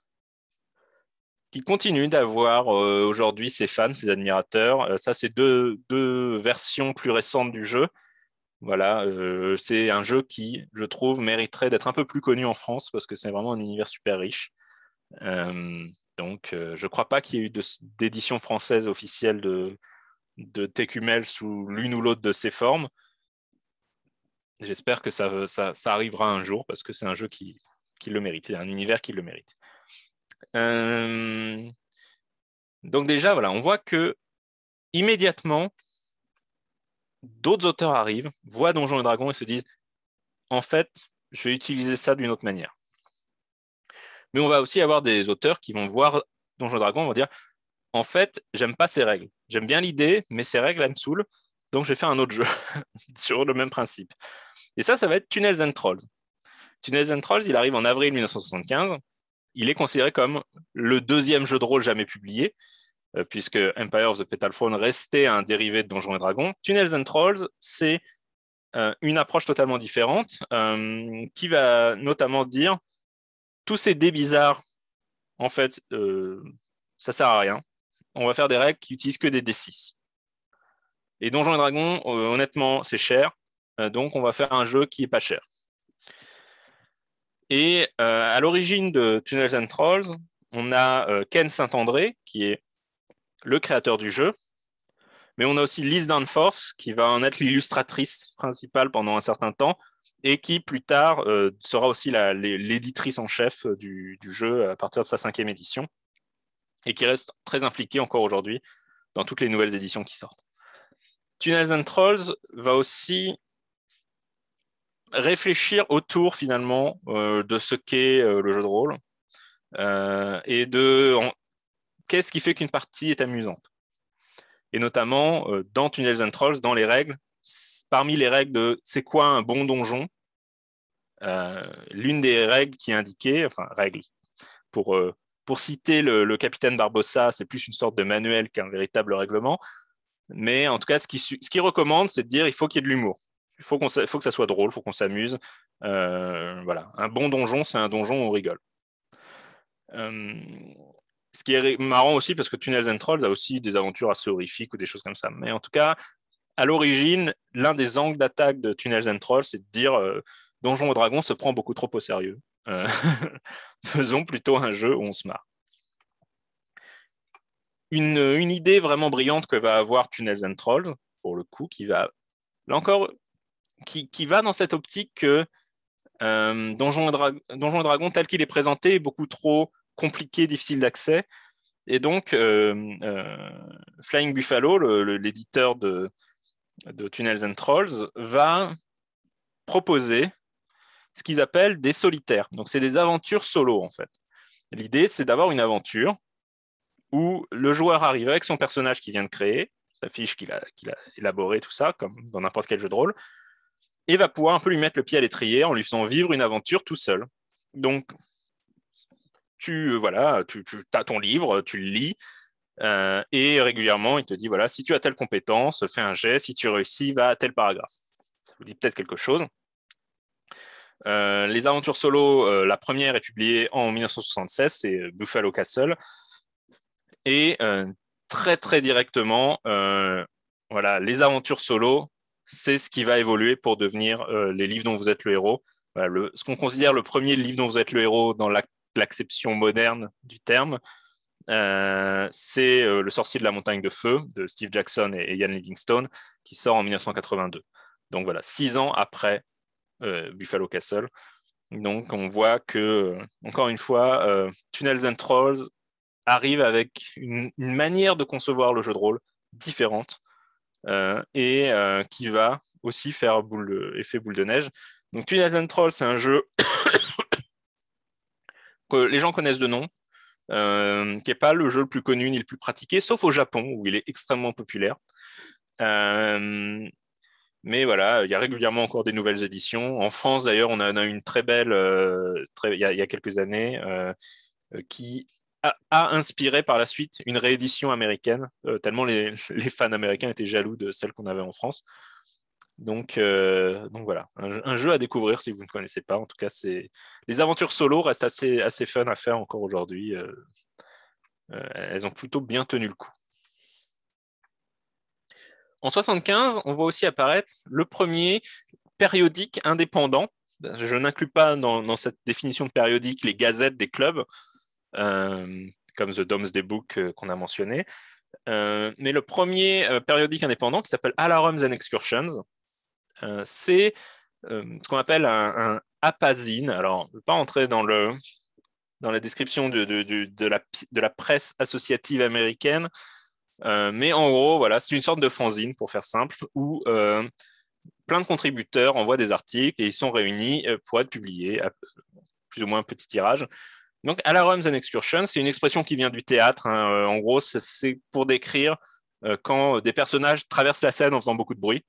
qui continue d'avoir aujourd'hui ses fans, ses admirateurs. ça, c'est deux, deux, versions plus récentes du jeu. Voilà, euh, c'est un jeu qui, je trouve, mériterait d'être un peu plus connu en France parce que c'est vraiment un univers super riche. Euh, donc, euh, je ne crois pas qu'il y ait eu d'édition française officielle de, de sous l'une ou l'autre de ses formes. J'espère que ça, ça, arrivera un jour parce que c'est un jeu qui, le mérite, c'est un univers qui le mérite. donc déjà, voilà, on voit que immédiatement, d'autres auteurs arrivent, voient Donjons et Dragon et se disent en fait, je vais utiliser ça d'une autre manière. Mais on va aussi avoir des auteurs qui vont voir Donjons et Dragons, vont dire en fait, j'aime pas ces règles. J'aime bien l'idée, mais ces règles, elles me saoulent, donc je vais faire un autre jeu sur le même principe. Et ça, ça va être Tunnels and Trolls. Tunnels and Trolls, il arrive en avril 1975. Il est considéré comme le deuxième jeu de rôle jamais publié. Euh, puisque Empire of the Petal Throne restait un dérivé de Donjons et Dragons. Tunnels and Trolls, c'est euh, une approche totalement différente euh, qui va notamment dire tous ces dés bizarres, en fait, ça sert à rien. On va faire des règles qui utilisent que des D6. Et Donjons et Dragons, honnêtement, c'est cher. donc, on va faire un jeu qui est pas cher. Et à l'origine de Tunnels and Trolls, on a Ken Saint-André, qui est le créateur du jeu, mais on a aussi Liz Danforth qui va en être l'illustratrice principale pendant un certain temps et qui plus tard euh, sera aussi l'éditrice en chef euh, du, jeu à partir de sa cinquième édition et qui reste très impliquée encore aujourd'hui dans toutes les nouvelles éditions qui sortent. Tunnels and Trolls va aussi réfléchir autour finalement euh, de ce qu'est le jeu de rôle et de, qu'est-ce qui fait qu'une partie est amusante Et notamment, euh, dans Tunnels and Trolls, dans les règles, parmi les règles de c'est quoi un bon donjon, euh, l'une des règles qui est indiquée, enfin, règles, pour, euh, pour citer le, capitaine Barbossa, c'est plus une sorte de manuel qu'un véritable règlement, mais en tout cas, ce qu'il ce qui recommande, c'est de dire il faut qu'il y ait de l'humour. Il faut, qu'on, faut que ça soit drôle, il faut qu'on s'amuse. voilà. Un bon donjon, c'est un donjon où on rigole. Ce qui est marrant aussi, parce que Tunnels and Trolls a aussi des aventures assez horrifiques ou des choses comme ça. Mais en tout cas, à l'origine, l'un des angles d'attaque de Tunnels and Trolls, c'est de dire euh, Donjons Donjon et Dragon se prend beaucoup trop au sérieux. Euh, faisons plutôt un jeu où on se marre. Une, idée vraiment brillante que va avoir Tunnels and Trolls, pour le coup, qui va, encore, qui, va dans cette optique que euh, Donjons Donjon, Dragon, tel qu'il est présenté, est beaucoup trop compliqué, difficile d'accès. Et donc, euh, euh, Flying Buffalo, l'éditeur de, Tunnels and Trolls, va proposer ce qu'ils appellent des solitaires. Donc, c'est des aventures solo, en fait. L'idée, c'est d'avoir une aventure où le joueur arrive avec son personnage qu'il vient de créer, sa fiche qu'il a, a élaborée, tout ça, comme dans n'importe quel jeu de rôle, et va pouvoir un peu lui mettre le pied à l'étrier en lui faisant vivre une aventure tout seul. Donc, tu euh, voilà, tu, as ton livre, euh, tu le lis, euh, et régulièrement, il te dit voilà, si tu as telle compétence, fais un geste, si tu réussis, va à tel paragraphe. Ça vous dit peut-être quelque chose. les aventures solo, la première est publiée en 1976, c'est Buffalo Castle. Et très très directement, voilà, les aventures solo, c'est ce qui va évoluer pour devenir les livres dont vous êtes le héros. ce qu'on considère le premier livre dont vous êtes le héros dans l'acte l'acception moderne du terme. Euh, c'est euh, Le sorcier de la montagne de feu de Steve Jackson et, Ian Livingstone qui sort en 1982. Donc voilà, six ans après euh, Buffalo Castle. Donc on voit que, encore une fois, Tunnels and Trolls arrive avec une, manière de concevoir le jeu de rôle différente et qui va aussi faire boule, effet boule de neige. Donc Tunnels and Trolls, c'est un jeu les gens connaissent de nom, euh, qui n'est pas le jeu le plus connu ni le plus pratiqué, sauf au Japon, où il est extrêmement populaire. Euh, mais voilà, il y a régulièrement encore des nouvelles éditions. En France, d'ailleurs, on a, une très belle, euh, il, y a, quelques années, qui a, inspiré par la suite une réédition américaine, tellement les, les, fans américains étaient jaloux de celle qu'on avait en France. Donc, euh, donc voilà, un, jeu à découvrir si vous ne connaissez pas. En tout cas, les aventures solo restent assez, assez fun à faire encore aujourd'hui. Euh, euh, elles ont plutôt bien tenu le coup. En 75, on voit aussi apparaître le premier périodique indépendant. Je n'inclus pas dans, cette définition de périodique les gazettes des clubs, comme The Domesday Book qu'on a mentionné, mais le premier périodique indépendant qui s'appelle Alarums and Excursions, euh, c'est euh, ce qu'on appelle un, apazine. Alors, je ne vais pas entrer dans, le, dans la description de, de, de, la, de, la, presse associative américaine, euh, mais en gros, voilà, c'est une sorte de fanzine, pour faire simple, où plein de contributeurs envoient des articles et ils sont réunis pour être publiés plus ou moins un petit tirage. Donc, à la Rums and Excursion, c'est une expression qui vient du théâtre. Hein. En gros, c'est pour décrire quand des personnages traversent la scène en faisant beaucoup de bruit.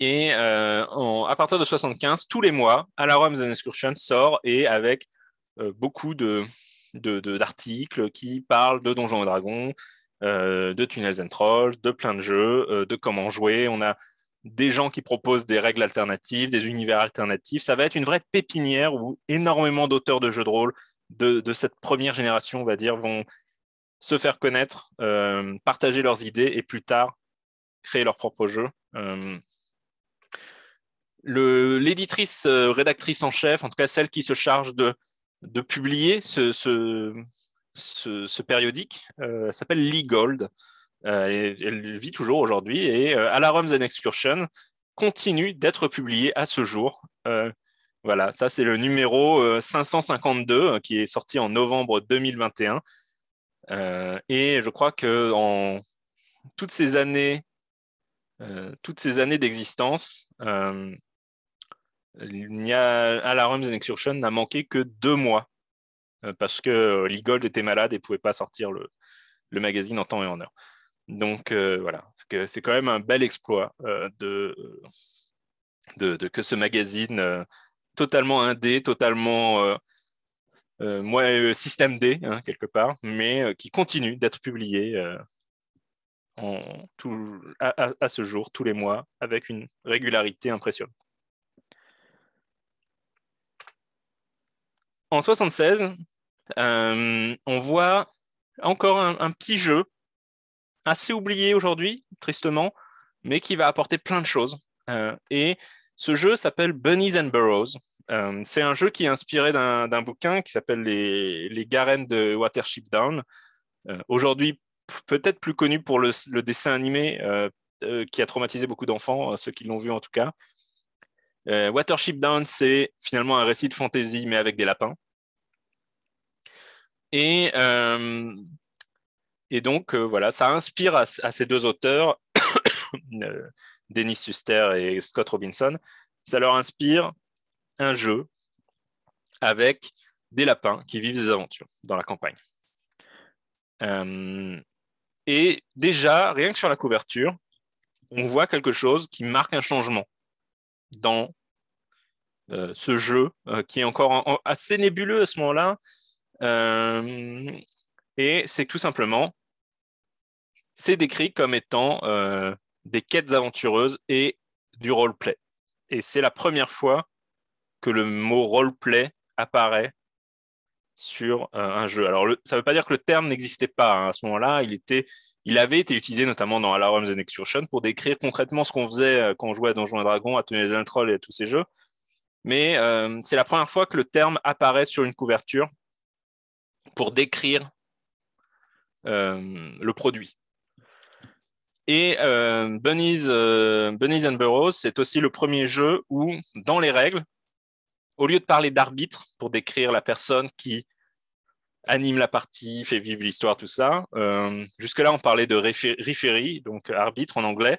Et euh, à partir de 75, tous les mois, Alarums and Excursions sort et avec euh, beaucoup d'articles de, qui parlent de Donjons et Dragons, euh, de Tunnels and Trolls, de plein de jeux, de comment jouer. On a des gens qui proposent des règles alternatives, des univers alternatifs. Ça va être une vraie pépinière où énormément d'auteurs de jeux de rôle de, de, cette première génération, on va dire, vont se faire connaître, partager leurs idées et plus tard créer leur propre jeu l'éditrice euh, rédactrice en chef, en tout cas celle qui se charge de, publier ce, ce, périodique, euh, s'appelle Lee Gold. Euh, elle, elle, vit toujours aujourd'hui et Alarums and Excursion continue d'être publié à ce jour. Voilà, ça c'est le numéro 552 qui est sorti en novembre 2021. et je crois que en toutes ces années, toutes ces années d'existence, à la Rums n'a manqué que deux mois euh, parce que Ligold était malade et pouvait pas sortir le, magazine en temps et en heure. Donc euh, voilà, c'est quand même un bel exploit euh, de, que ce magazine totalement indé, totalement système D hein, quelque part, mais qui continue d'être publié à ce jour tous les mois avec une régularité impressionnante. En 76, euh, on voit encore un, petit jeu, assez oublié aujourd'hui, tristement, mais qui va apporter plein de choses. Euh, et ce jeu s'appelle Bunnies and Burrows. Euh, c'est un jeu qui est inspiré d'un bouquin qui s'appelle les, les, Garennes de Watership Down. aujourd'hui, peut-être plus connu pour le, le dessin animé qui a traumatisé beaucoup d'enfants, ceux qui l'ont vu en tout cas. Watership Down, c'est finalement un récit de fantasy, mais avec des lapins. Et, euh, et donc, euh, voilà, ça inspire à, ces deux auteurs, euh, Dennis Suster et Scott Robinson, ça leur inspire un jeu avec des lapins qui vivent des aventures dans la campagne. et déjà, rien que sur la couverture, on voit quelque chose qui marque un changement dans ce jeu, qui est encore assez nébuleux à ce moment-là, euh, et c'est tout simplement, c'est décrit comme étant euh, des quêtes aventureuses et du roleplay. Et c'est la première fois que le mot roleplay apparaît sur euh, un jeu. Alors, ça ne veut pas dire que le terme n'existait pas hein. à ce moment-là. Il, était, il avait été utilisé notamment dans Alarums and Excursion pour décrire concrètement ce qu'on faisait quand on jouait à Donjons et Dragons, à Tunnel and Troll et à tous ces jeux. Mais c'est la première fois que le terme apparaît sur une couverture pour décrire euh, le produit. Et euh, Bunny's euh, Bunnies, and Burrows, c'est aussi le premier jeu où, dans les règles, au lieu de parler d'arbitre pour décrire la personne qui anime la partie, fait vivre l'histoire, tout ça, jusque-là, on parlait de referee, donc arbitre en anglais,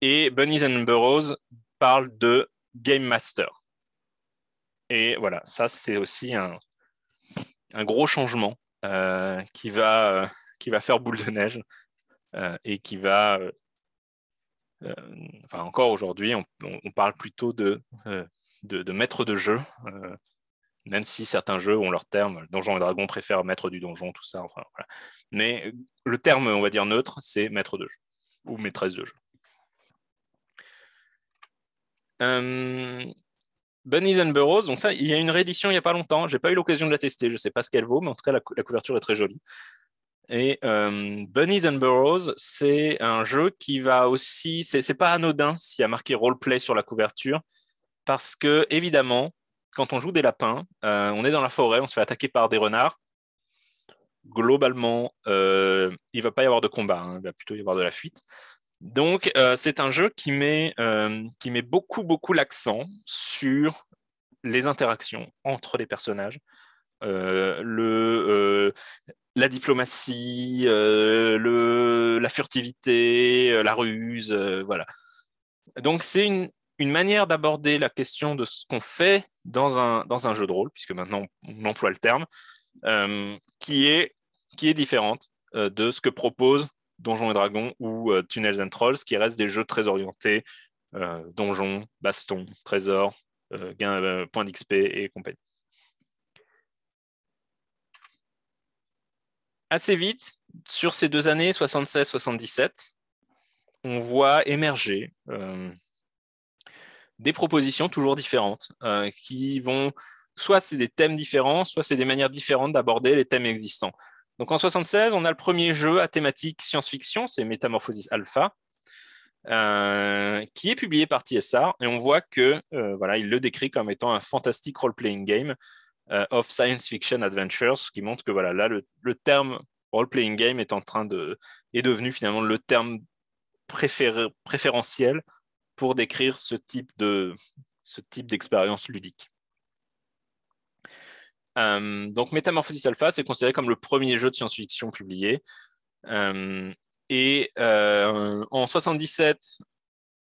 et Bunnies and Burrows parle de Game Master. Et voilà, ça, c'est aussi un, un gros changement euh, qui, va, euh, qui va faire boule de neige euh, et qui va. enfin, encore aujourd'hui, on, parle plutôt de, de, maître de jeu, même si certains jeux ont leur terme. Donjon et Dragon préfèrent maître du donjon, tout ça. Enfin, Mais le terme, on va dire neutre, c'est maître de jeu ou maîtresse de jeu. Bunnies and Burrows, donc ça, il y a une réédition il n'y a pas longtemps. J'ai pas eu l'occasion de la tester, je ne sais pas ce qu'elle vaut, mais en tout cas, la, couverture est très jolie. Et euh, Bunnies and Burrows, c'est un jeu qui va aussi. C'est pas anodin s'il y a marqué roleplay sur la couverture, parce que, évidemment, quand on joue des lapins, euh, on est dans la forêt, on se fait attaquer par des renards. Globalement, euh, il ne va pas y avoir de combat, hein, il va plutôt y avoir de la fuite. Donc, euh, c'est un jeu qui met, euh, qui met beaucoup, beaucoup l'accent sur les interactions entre les personnages, euh, la diplomatie, la furtivité, la ruse, voilà. Donc, c'est une, une, manière d'aborder la question de ce qu'on fait dans un, dans un jeu de rôle, puisque maintenant on emploie le terme, qui, est, qui est différente de ce que propose Donjons et Dragons ou euh, Tunnels and Trolls, qui restent des jeux très orientés euh, donjons, bastons, trésors, euh, gain, point d'XP et compagnie. Assez vite, sur ces deux années, 76-77, on voit émerger des propositions toujours différentes qui vont soit c'est des thèmes différents, soit c'est des manières différentes d'aborder les thèmes existants. Donc en 1976, on a le premier jeu à thématique science-fiction, c'est Metamorphosis Alpha, euh, qui est publié par TSR, et on voit que euh, voilà, il le décrit comme étant un fantastique role-playing game euh, of science fiction adventures, qui montre que voilà, là le, terme role-playing game est en train de est devenu finalement le terme préféré, préférentiel pour décrire ce type de ce type d'expérience ludique. Euh, donc Métamorphosis Alpha, c'est considéré comme le premier jeu de science-fiction publié. Euh, et euh, en 77,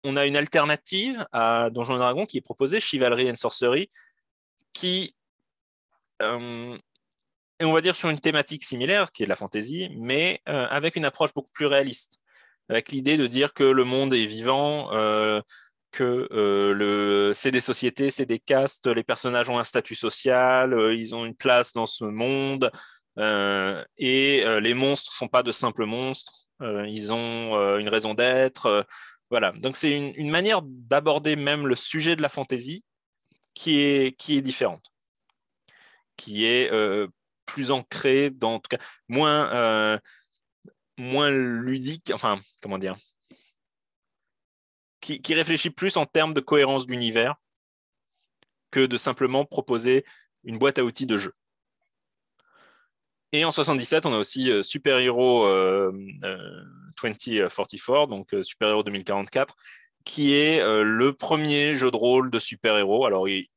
on a une alternative à Donjons et Dragons qui est proposée, Chivalry and Sorcery, qui est, on va dire, sur une thématique similaire, qui est la fantaisie, mais avec une approche beaucoup plus réaliste, avec l'idée de dire que le monde est vivant, que euh, le, c'est des sociétés, c'est des castes, les personnages ont un statut social, euh, ils ont une place dans ce monde, euh, et les monstres ne sont pas de simples monstres, ils ont une raison d'être. voilà, donc c'est une, manière d'aborder même le sujet de la fantaisie qui est, qui est différente, qui est plus ancrée, dans, en tout cas, moins, moins ludique, enfin, comment dire qui, réfléchit plus en termes de cohérence d'univers que de simplement proposer une boîte à outils de jeu. Et en 77, on a aussi Super Hero 2044, donc Super Hero 2044, qui est euh, le premier jeu de rôle de Super Hero. Alors, il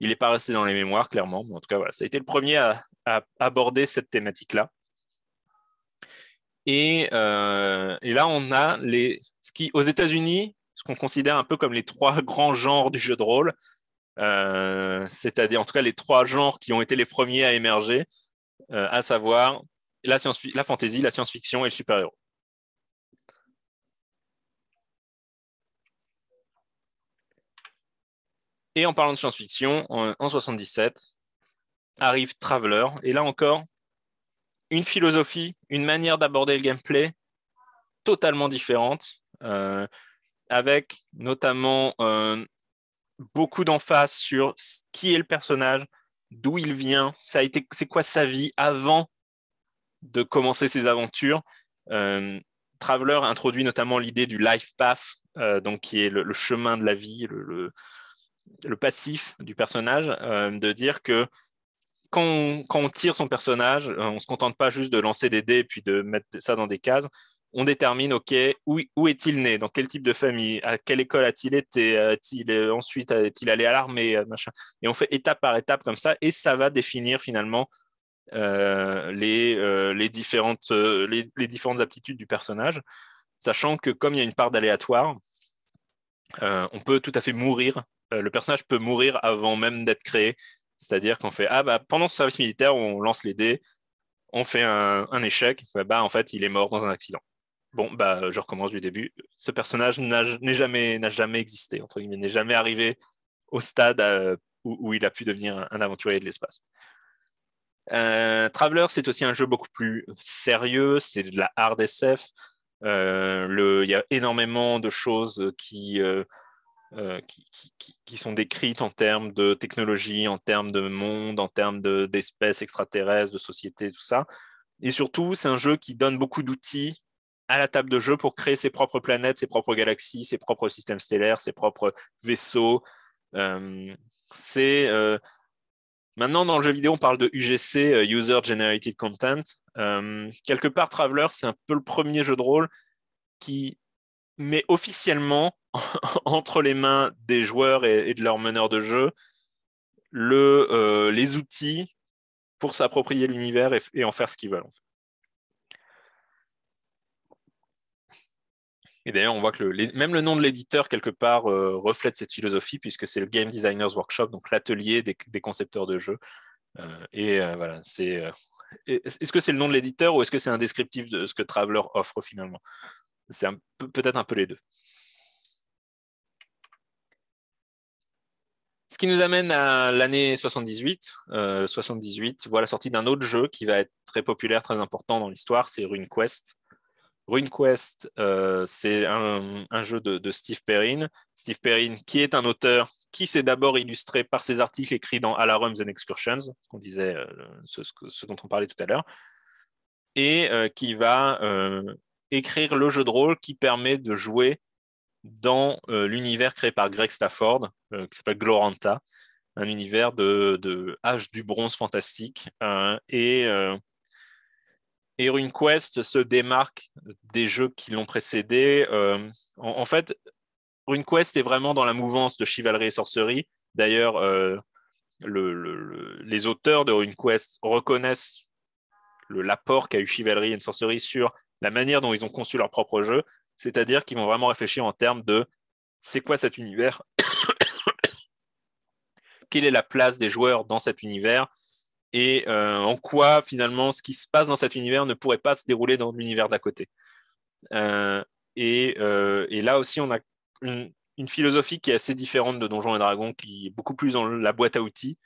n'est pas resté dans les mémoires, clairement, mais en tout cas, voilà, ça a été le premier à, aborder cette thématique-là. Euh, et, là, on a les... ce qui, aux États-Unis, ce qu'on considère un peu comme les trois grands genres du jeu de rôle, euh, c'est-à-dire en tout cas les trois genres qui ont été les premiers à émerger, euh, à savoir la, science, la fantasy, la science-fiction et le super-héros. Et en parlant de science-fiction, en, 1977, arrive Traveler, et là encore, une philosophie, une manière d'aborder le gameplay totalement différente. Euh, avec notamment euh, beaucoup d'emphase sur qui est le personnage, d'où il vient, c'est quoi sa vie avant de commencer ses aventures. Traveller euh, Traveler introduit notamment l'idée du life path, euh, donc qui est le, chemin de la vie, le, passif du personnage, de dire que quand on, tire son personnage, on ne se contente pas juste de lancer des dés et puis de mettre ça dans des cases on détermine, OK, où, est-il né Dans quel type de famille À quelle école a-t-il été il euh, Ensuite, est-il allé à l'armée euh, machin. Et on fait étape par étape comme ça, et ça va définir finalement euh, les, les, différentes, les, différentes aptitudes du personnage, sachant que comme il y a une part d'aléatoire, on peut tout à fait mourir. le personnage peut mourir avant même d'être créé. C'est-à-dire qu'on fait, ah bah, pendant ce service militaire, on lance les dés, on fait un, un échec, bah, en fait, il est mort dans un accident. Bon, bah, euh, je recommence du début. Ce personnage n'a jamais, jamais, existé, entre guillemets, n'est jamais arrivé au stade euh, où, il a pu devenir un, aventurier de l'espace. Euh, Traveler, c'est aussi un jeu beaucoup plus sérieux, c'est de la hard SF. Il y a énormément de choses qui, qui, sont décrites en termes de technologie, en termes de monde, en termes d'espèces extraterrestres, de sociétés, tout ça. Et surtout, c'est un jeu qui donne beaucoup d'outils à la table de jeu pour créer ses propres planètes, ses propres galaxies, ses propres systèmes stellaires, ses propres vaisseaux. Euh, c'est euh, maintenant dans le jeu vidéo, on parle de UGC, euh, User Generated Content. quelque part, Traveler, c'est un peu le premier jeu de rôle qui met officiellement entre les mains des joueurs et, de leurs meneurs de jeu les outils pour s'approprier l'univers et, en faire ce qu'ils veulent. Et d'ailleurs, on voit que même le nom de l'éditeur, quelque part, euh, reflète cette philosophie, puisque c'est le Game Designers Workshop, donc l'atelier des, concepteurs de jeux. Euh, et euh, voilà, c'est. Est-ce que c'est le nom de l'éditeur ou est-ce que c'est un descriptif de ce que Traveler offre finalement C'est peut-être un peu les deux. Ce qui nous amène à l'année 78. 78 voit la sortie d'un autre jeu qui va être très populaire, très important dans l'histoire, c'est RuneQuest. RuneQuest, euh, c'est un, jeu de, Steve Perrin. Steve Perrin, qui est un auteur qui s'est d'abord illustré par ses articles écrits dans Alarums and Excursions, qu'on disait, euh, ce, dont on parlait tout à l'heure, et euh, qui va écrire le jeu de rôle qui permet de jouer dans l'univers créé par Greg Stafford, qui s'appelle Gloranta, un univers de, de, âge du bronze fantastique. et et Quest se démarque des jeux qui l'ont précédé. Euh, en, fait, RuneQuest Quest est vraiment dans la mouvance de chevalerie et Sorcerie. D'ailleurs, euh, les auteurs de RuneQuest Quest reconnaissent l'apport qu'a eu chevalerie et Sorcerie sur la manière dont ils ont conçu leur propre jeu. C'est-à-dire qu'ils vont vraiment réfléchir en termes de c'est quoi cet univers Quelle est la place des joueurs dans cet univers et euh, en quoi finalement ce qui se passe dans cet univers ne pourrait pas se dérouler dans l'univers d'à côté. Euh, euh, et, là aussi, on a une, philosophie qui est assez différente de Donjons et Dragons, qui est beaucoup plus dans la boîte à outils.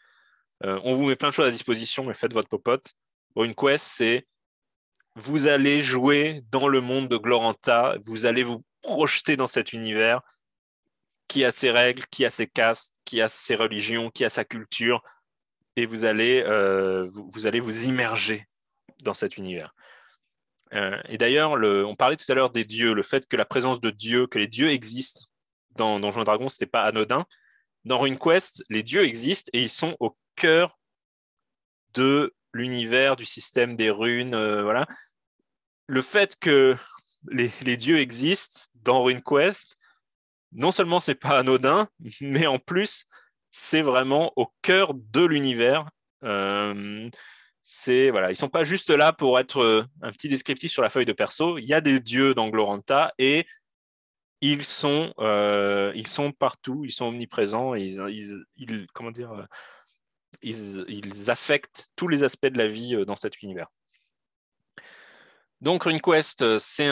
on vous met plein de choses à disposition, mais faites votre popote. Pour une quest, c'est vous allez jouer dans le monde de Gloranta, vous allez vous projeter dans cet univers qui a ses règles, qui a ses castes, qui a ses religions, qui a sa culture, euh, vous allez, vous, immerger dans cet univers. Euh, et d'ailleurs, on parlait tout à l'heure des dieux, le fait que la présence de dieux, que les dieux existent dans Donjons et Dragons, ce pas anodin. Dans quest les dieux existent et ils sont au cœur de l'univers, du système des runes. Euh, voilà. Le fait que les, dieux existent dans quest non seulement c'est pas anodin, mais en plus, c'est vraiment au cœur de l'univers. Euh, c'est voilà, ils sont pas juste là pour être euh, un petit descriptif sur la feuille de perso. Il y a des dieux dans Gloranta et ils sont, euh, ils sont partout, ils sont omniprésents, ils, comment dire, euh, ils, affectent tous les aspects de la vie dans cet univers. Donc RuneQuest, c'est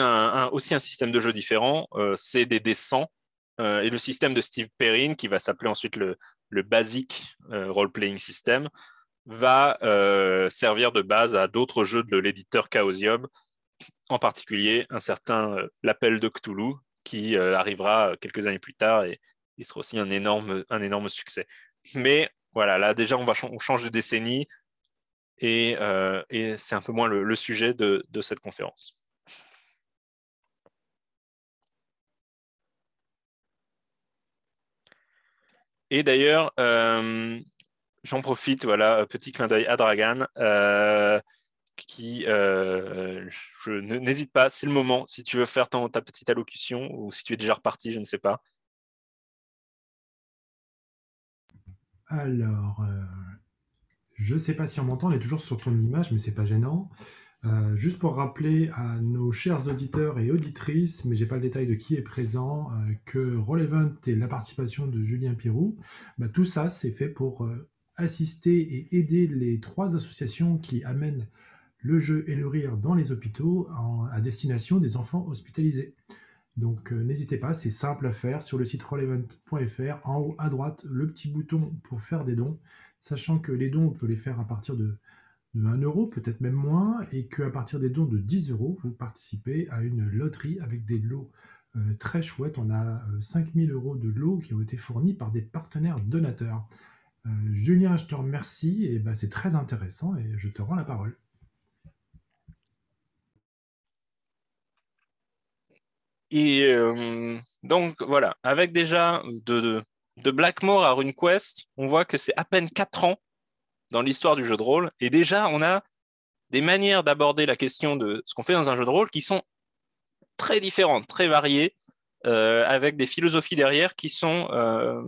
aussi un système de jeu différent, c'est des dessins, et le système de Steve Perrin, qui va s'appeler ensuite le le basic euh, role-playing system, va euh, servir de base à d'autres jeux de l'éditeur Chaosium, en particulier un certain euh, L'Appel de Cthulhu, qui arrivera quelques années plus tard et il sera aussi un énorme, un énorme succès. Mais voilà, là déjà, on, change de décennie et, c'est un peu moins le, sujet de cette conférence. Et d'ailleurs, euh, j'en profite, voilà, euh, petit clin d'œil à Dragan euh, qui, n'hésite pas, c'est le moment, si tu veux faire ta petite allocution ou si tu es déjà reparti, je ne sais pas. Alors, je ne sais pas si on m'entend, on est toujours sur ton image, mais ce n'est pas gênant. Euh, juste pour rappeler à nos chers auditeurs et auditrices, mais j'ai pas le détail de qui est présent, euh, que que Event et la participation de Julien Pirou, bah, tout ça c'est fait pour euh, assister et aider les trois associations qui amènent le jeu et le rire dans les hôpitaux à destination des enfants hospitalisés. Donc n'hésitez pas, c'est simple à faire sur le site RollEvent.fr, en haut à droite le petit bouton pour faire des dons, sachant que les dons on peut les faire à partir de de 1 euro, peut-être même moins, et qu'à partir des dons de 10 euros, vous participez à une loterie avec des lots euh, très chouettes. On a 5000 euh, euros de lots qui ont été fournis par des partenaires donateurs. Euh, Julien, je te remercie, et ben, c'est très intéressant, et je te rends la parole. Et donc voilà, avec déjà de, de Blackmore à RuneQuest, on voit que c'est à peine 4 ans dans l'histoire du jeu de rôle. Et déjà, on a des manières d'aborder la question de ce qu'on fait dans un jeu de rôle qui sont très différentes, très variées, euh, avec des philosophies derrière qui sont euh,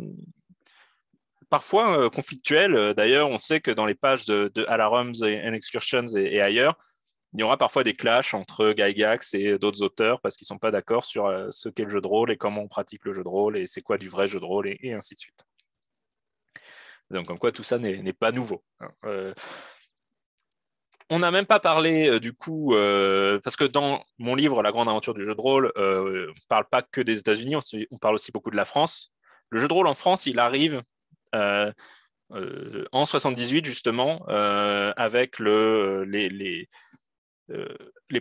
parfois euh, conflictuelles. D'ailleurs, on sait que dans les pages de, Alarums et, and Excursions et, ailleurs, il y aura parfois des clashs entre Gygax et d'autres auteurs parce qu'ils ne sont pas d'accord sur ce qu'est le jeu de rôle et comment on pratique le jeu de rôle et c'est quoi du vrai jeu de rôle et ainsi de suite. Donc, comme quoi tout ça n'est pas nouveau. Euh, on n'a même pas parlé euh, du coup, euh, parce que dans mon livre La grande aventure du jeu de rôle, on ne parle pas que des États-Unis, on, parle aussi beaucoup de la France. Le jeu de rôle en France, il arrive en 78 justement, avec les,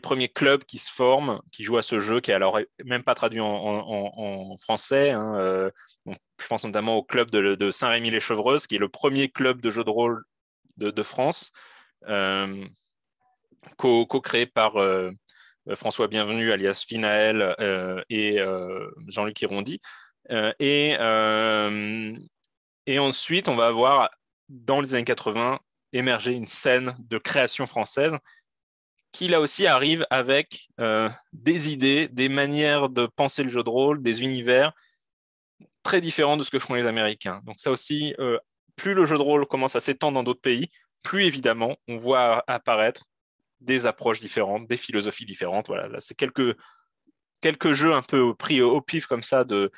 premiers clubs qui se forment, qui jouent à ce jeu, qui est alors même pas traduit en, français. Hein, je pense notamment au club de, Saint-Rémy-les-Chevreuses, qui est le premier club de jeu de rôle de, France, euh, co-créé par euh, François Bienvenu, alias Finael, euh, et Jean-Luc Hirondi. Et, et, ensuite, on va avoir, dans les années 80, émerger une scène de création française qui là aussi arrive avec des idées, des manières de penser le jeu de rôle, des univers, très différent de ce que font les Américains. Donc ça aussi, euh, plus le jeu de rôle commence à s'étendre dans d'autres pays, plus évidemment on voit apparaître des approches différentes, des philosophies différentes. Voilà, c'est quelques, quelques jeux un peu pris euh, au pif comme ça de,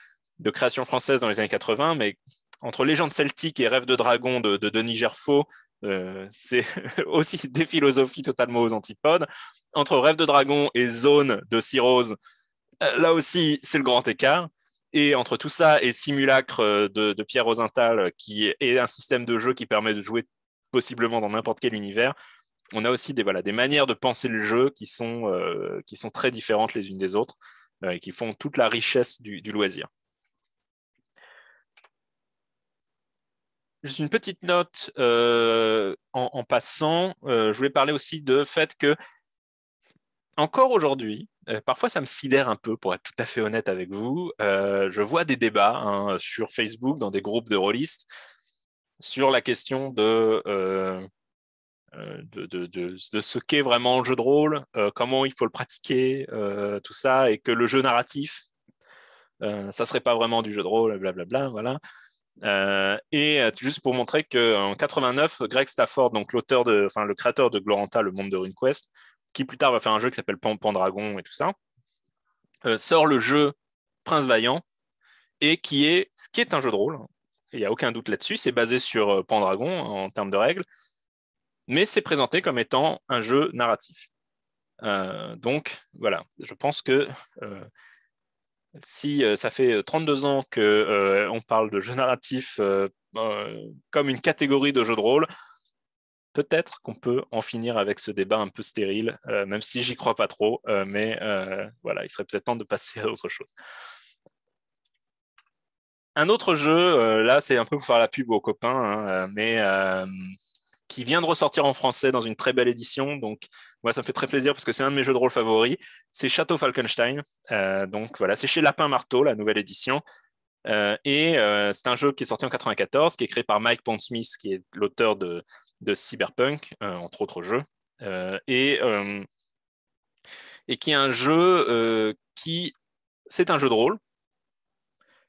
création française dans les années 80, mais entre Légende celtique et Rêve de dragon de, Denis Gerfaux, euh, c'est aussi des philosophies totalement aux antipodes. Entre Rêve de dragon et Zone de Ciroz, là aussi, c'est le grand écart. Et entre tout ça et Simulacre euh, de, Pierre Rosenthal, euh, qui est un système de jeu qui permet de jouer possiblement dans n'importe quel univers, on a aussi des, voilà, des manières de penser le jeu qui sont, euh, qui sont très différentes les unes des autres et qui font toute la richesse du, loisir. Juste une petite note en, en, passant, je voulais parler aussi de fait que encore aujourd'hui, euh, parfois ça me sidère un peu, pour être tout à fait honnête avec vous. Euh, je vois des débats hein, sur Facebook, dans des groupes de rôlistes, sur la question de, euh, ce qu'est vraiment le jeu de rôle, comment il faut le pratiquer, tout ça, et que le jeu narratif, ça serait pas vraiment du jeu de rôle, blablabla, voilà. et juste pour montrer qu'en 89, Greg Stafford, donc l'auteur de, le créateur de Gloranta, le monde de RuneQuest, qui plus tard va faire un jeu qui s'appelle Pandragon et tout ça, euh, sort le jeu Prince Vaillant, et qui est, ce qui est un jeu de rôle. Hein, il n'y a aucun doute là-dessus. C'est basé sur euh, Pandragon en termes de règles, mais c'est présenté comme étant un jeu narratif. Euh, donc voilà, je pense que si ça fait 32 ans qu'on parle de jeu narratif comme une catégorie de jeu de rôle, peut-être qu'on peut en finir avec ce débat un peu stérile, euh, même si j'y crois pas trop, euh, mais euh, voilà, il serait peut-être temps de passer à autre chose. Un autre jeu, là c'est un peu pour faire la pub aux copains, hein, mais qui vient de ressortir en français dans une très belle édition, donc moi ça me fait très plaisir parce que c'est un de mes jeux de rôle favoris, c'est Château Falkenstein, donc voilà, c'est chez Lapin Marteau, la nouvelle édition, et c'est un jeu qui est sorti en 94, qui est créé par Mike Pondsmith, qui est l'auteur de de Cyberpunk, euh, entre autres jeux, euh, et, euh, et qui est un jeu qui, c'est un jeu de rôle,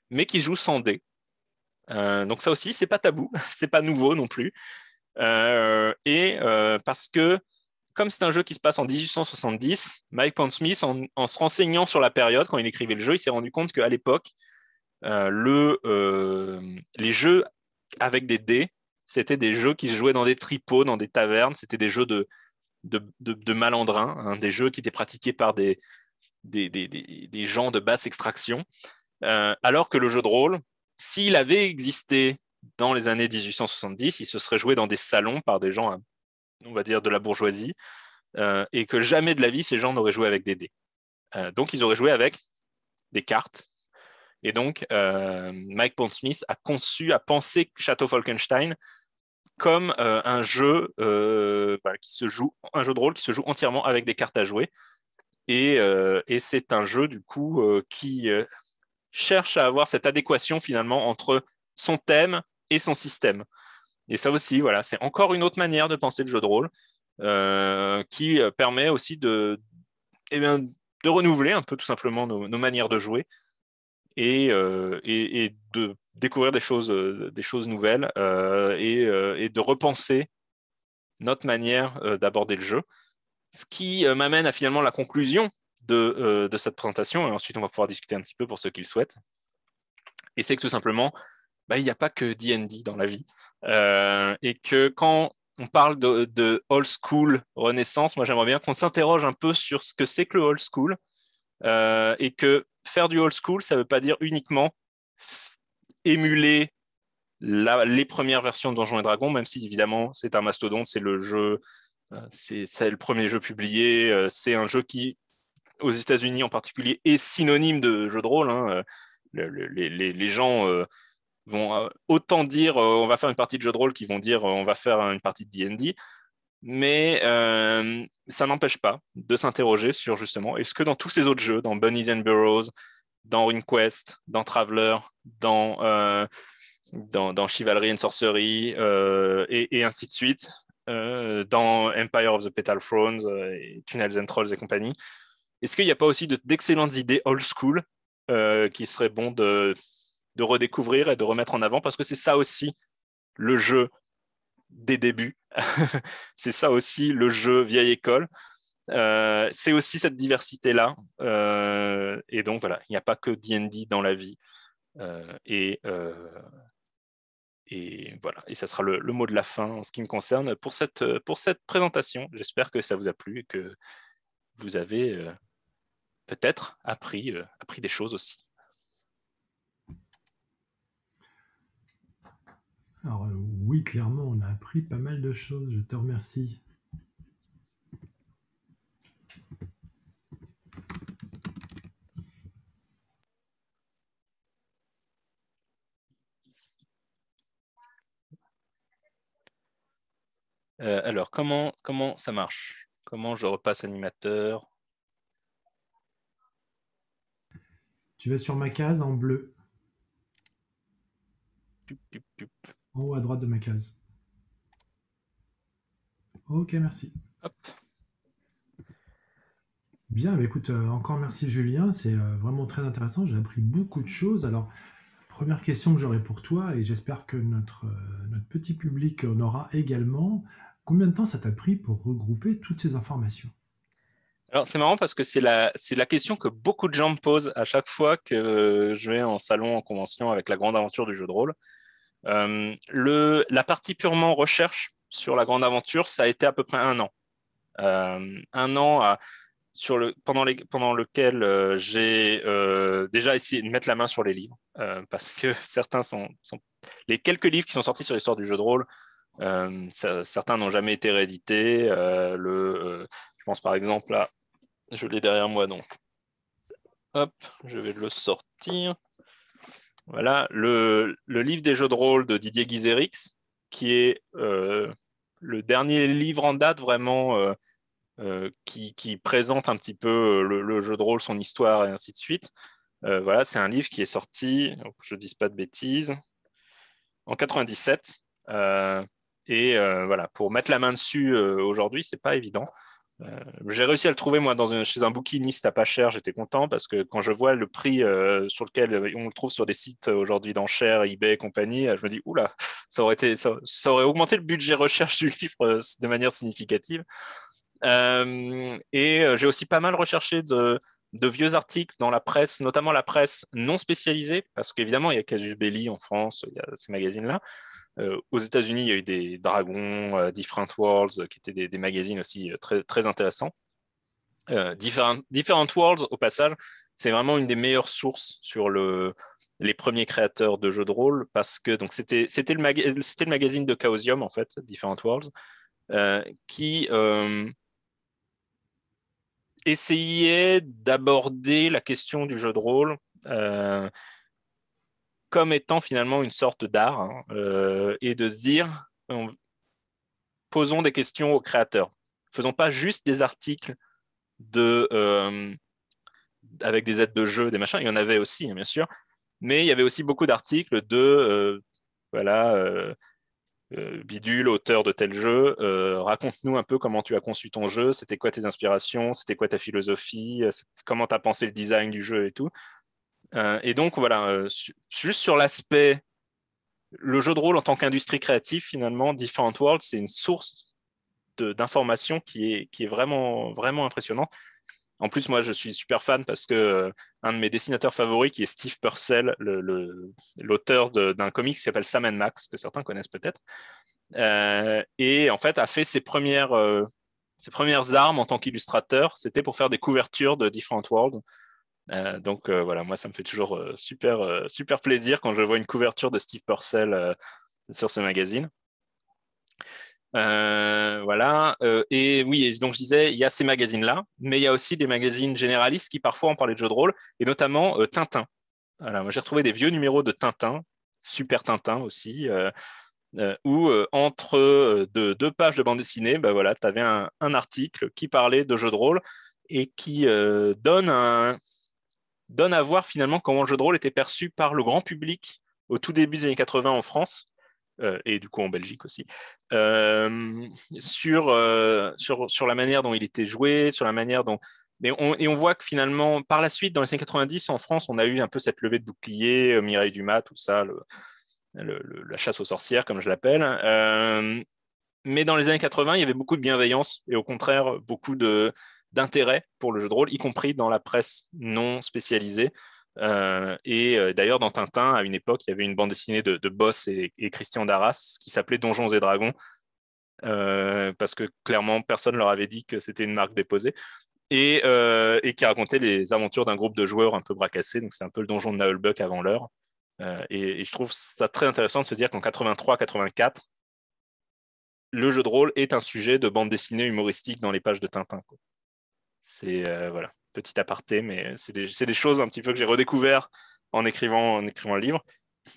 mais qui joue sans dés. donc ça aussi, c'est pas tabou, c'est pas nouveau non plus. et parce que, comme c'est un jeu qui se passe en 1870, Mike Pondsmith, en, en, se renseignant sur la période, quand il écrivait le jeu, il s'est rendu compte qu'à l'époque, le, les jeux avec des dés c'était des jeux qui se jouaient dans des tripots, dans des tavernes. C'était des jeux de, malandrins, hein, des jeux qui étaient pratiqués par des, gens de basse extraction. Euh, alors que le jeu de rôle, s'il avait existé dans les années 1870, il se serait joué dans des salons par des gens, on va dire, de la bourgeoisie, euh, et que jamais de la vie ces gens n'auraient joué avec des dés. Euh, donc ils auraient joué avec des cartes, et donc, euh, Mike Pondsmith a conçu, a pensé Château Falkenstein comme euh, un jeu euh, qui se joue, un jeu de rôle qui se joue entièrement avec des cartes à jouer. Et, euh, c'est un jeu du coup qui cherche à avoir cette adéquation finalement entre son thème et son système. Et ça aussi, voilà, c'est encore une autre manière de penser le jeu de rôle qui permet aussi de, eh bien, de renouveler un peu tout simplement nos manières de jouer euh, et, et, de découvrir des choses, euh, des choses nouvelles euh, et, de repenser notre manière d'aborder le jeu. Ce qui m'amène à finalement la conclusion de, de, cette présentation, et ensuite on va pouvoir discuter un petit peu pour ceux qui le souhaitent. Et c'est que tout simplement, bah, il n'y a pas que DD dans la vie. et que quand on parle de, de old school renaissance, moi j'aimerais bien qu'on s'interroge un peu sur ce que c'est que le old school. et que faire du old school, ça ne veut pas dire uniquement émuler les premières versions de Donjons et Dragons, même si évidemment c'est un mastodonte, c'est le jeu, euh, c'est le premier jeu publié, euh, c'est un jeu qui, aux États-Unis en particulier, est synonyme de jeu de rôle. Hein, euh, les, gens vont autant dire on va faire une partie de jeu de rôle qu'ils vont dire on va faire une partie de D&D. Mais euh, ça n'empêche pas de s'interroger sur justement, est-ce que dans tous ces autres jeux, dans Bunnies and Burrows, dans RuneQuest, dans Traveler, dans, euh, dans, Chivalry and Sorcery, euh, et, ainsi de suite, euh, dans Empire of the Petal Thrones, Tunnels and Trolls et compagnie, est-ce qu'il n'y a pas aussi d'excellentes idées old school qui seraient bon de redécouvrir et de remettre en avant Parce que c'est ça aussi le jeu des débuts c'est ça aussi le jeu vieille école. Euh, c'est aussi cette diversité-là. Euh, et donc, voilà, il n'y a pas que DD dans la vie. Euh, et, voilà, et ça sera le, mot de la fin en ce qui me concerne pour cette, pour cette présentation. J'espère que ça vous a plu et que vous avez peut-être appris, appris des choses aussi. Alors, oui, clairement, on a appris pas mal de choses, je te remercie. Euh, alors, comment, comment ça marche Comment je repasse animateur Tu vas sur ma case en bleu. En haut à droite de ma case. Ok, merci. Bien, bah, écoute, euh, encore merci Julien, c'est euh, vraiment très intéressant, j'ai appris beaucoup de choses. Alors, première question que j'aurais pour toi, et j'espère que notre, euh, notre petit public en aura également, combien de temps ça t'a pris pour regrouper toutes ces informations alors, c'est marrant parce que c'est la, question que beaucoup de gens me posent à chaque fois que je vais en salon, en convention avec la grande aventure du jeu de rôle. Euh, la partie purement recherche sur la grande aventure, ça a été à peu près un an. Euh, un an sur pendant, lequel euh, j'ai déjà essayé de mettre la main sur les livres, parce que certains sont, Les quelques livres qui sont sortis sur l'histoire du jeu de rôle, certains n'ont jamais été réédités. je pense par exemple à... Je l'ai derrière moi, donc... Hop, je vais le sortir. Voilà, le, livre des jeux de rôle de Didier Guizérix, qui est euh, le dernier livre en date vraiment euh, euh, qui, présente un petit peu le, jeu de rôle, son histoire et ainsi de suite. voilà, c'est un livre qui est sorti, oh, je ne dis pas de bêtises, en 97. et voilà, pour mettre la main dessus aujourd'hui, c'est pas évident. Euh, j'ai réussi à le trouver moi chez un bouquiniste à pas cher, j'étais content parce que quand je vois le prix euh, sur lequel euh, on le trouve sur des sites aujourd'hui d'enchères, eBay et compagnie, je me dis oula, ça aurait, été, ça, aurait augmenté le budget recherche du livre de manière significative. et j'ai aussi pas mal recherché de, de, vieux articles dans la presse, notamment la presse non spécialisée, parce qu'évidemment, il y a Casus Belli en France, il y a ces magazines-là. Euh, aux États-Unis, il y a eu des Dragons, euh, Different Worlds, euh, qui étaient des, magazines aussi très, très intéressants. Different, Different, Worlds, au passage, c'est vraiment une des meilleures sources sur le, les premiers créateurs de jeux de rôle parce que donc c'était c'était le, le magazine de Chaosium en fait, Different Worlds, qui essayait d'aborder la question du jeu de rôle euh, comme étant finalement une sorte d'art hein, euh, et de se dire posons des questions aux créateurs. Faisons pas juste des articles de, euh, avec des aides de jeu, des machins. Il y en avait aussi, bien sûr, mais il y avait aussi beaucoup d'articles de euh, voilà. Bidule, auteur de tel jeu, raconte-nous un peu comment tu as conçu ton jeu, c'était quoi tes inspirations, c'était quoi ta philosophie, comment tu as pensé le design du jeu et tout. Euh, et donc, voilà, euh, juste sur l'aspect, le jeu de rôle en tant qu'industrie créative, finalement, Different Worlds », c'est une source d'information qui est, qui est vraiment, vraiment impressionnante. En plus, moi, je suis super fan parce que euh, un de mes dessinateurs favoris, qui est Steve Purcell, l'auteur d'un comic qui s'appelle Sam Max, que certains connaissent peut-être, et en fait, a fait ses premières, ses premières armes en tant qu'illustrateur, c'était pour faire des couvertures de Different Worlds. Euh, donc euh, voilà, moi ça me fait toujours euh, super, super plaisir quand je vois une couverture de Steve Purcell sur ce magazine. voilà, et oui, donc je disais, il y a ces magazines-là, mais il y a aussi des magazines généralistes qui parfois ont parlé de jeux de rôle, et notamment Tintin. Voilà, moi j'ai retrouvé des vieux numéros de Tintin, Super Tintin aussi, où entre deux, pages de bande dessinée, ben voilà, tu avais un, un, article qui parlait de jeux de rôle et qui donne un, donne à voir finalement comment le jeu de rôle était perçu par le grand public au tout début des années 80 en France, euh, et du coup en Belgique aussi, euh, euh, sur, sur, la manière dont il était joué, sur la manière dont... Et on, et on, voit que finalement, par la suite, dans les années 90, en France, on a eu un peu cette levée de bouclier, Mireille Dumas, tout ça, la chasse aux sorcières, comme je l'appelle. mais dans les années 80, il y avait beaucoup de bienveillance et au contraire, beaucoup de, d'intérêt pour le jeu de rôle, y compris dans la presse non spécialisée. Euh, et euh, d'ailleurs, dans Tintin, à une époque, il y avait une bande dessinée de, Boss et, Christian Darras qui s'appelait Donjons et Dragons, euh, parce que clairement, personne leur avait dit que c'était une marque déposée, et, qui racontait les aventures d'un groupe de joueurs un peu bracassés. Donc, c'est un peu le donjon de Buck avant l'heure. Et, je trouve ça très intéressant de se dire qu'en 83-84, le jeu de rôle est un sujet de bande dessinée humoristique dans les pages de Tintin. C'est euh, voilà, petit aparté, mais c'est des, choses un petit peu que j'ai redécouvert en écrivant, en écrivant le livre.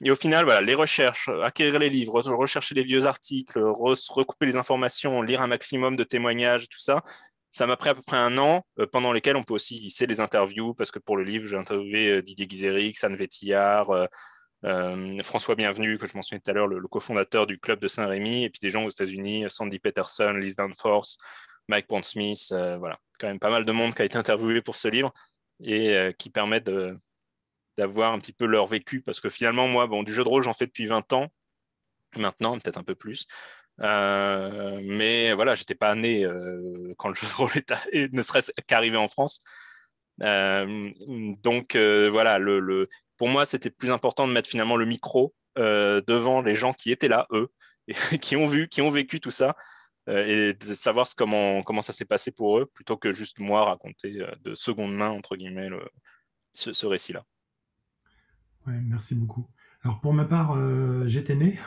Et au final, voilà, les recherches, acquérir les livres, rechercher les vieux articles, recouper les informations, lire un maximum de témoignages, tout ça, ça m'a pris à peu près un an, euh, pendant lesquels on peut aussi lisser les interviews, parce que pour le livre, j'ai interviewé euh, Didier Guizéric, Anne Vétillard, François Bienvenu, que je mentionnais tout à l'heure, le, cofondateur du club de Saint-Rémy, et puis des gens aux États-Unis, Sandy Peterson, Liz Danforth, Mike Smith, voilà quand même pas mal de monde qui a été interviewé pour ce livre et euh, qui permet d'avoir un petit peu leur vécu. Parce que finalement, moi, bon, du jeu de rôle, j'en fais depuis 20 ans, maintenant, peut-être un peu plus. Euh, mais voilà, j'étais pas né euh, quand le jeu de rôle est ne serait-ce qu'arrivé en France. donc voilà, le, le... pour moi, c'était plus important de mettre finalement le micro devant les gens qui étaient là, eux, et qui ont vu, qui ont vécu tout ça, euh, et de savoir comment, comment ça s'est passé pour eux, plutôt que juste moi raconter euh, de seconde main, entre guillemets, ce, récit-là. Ouais, merci beaucoup. Alors pour ma part, euh, j'étais né.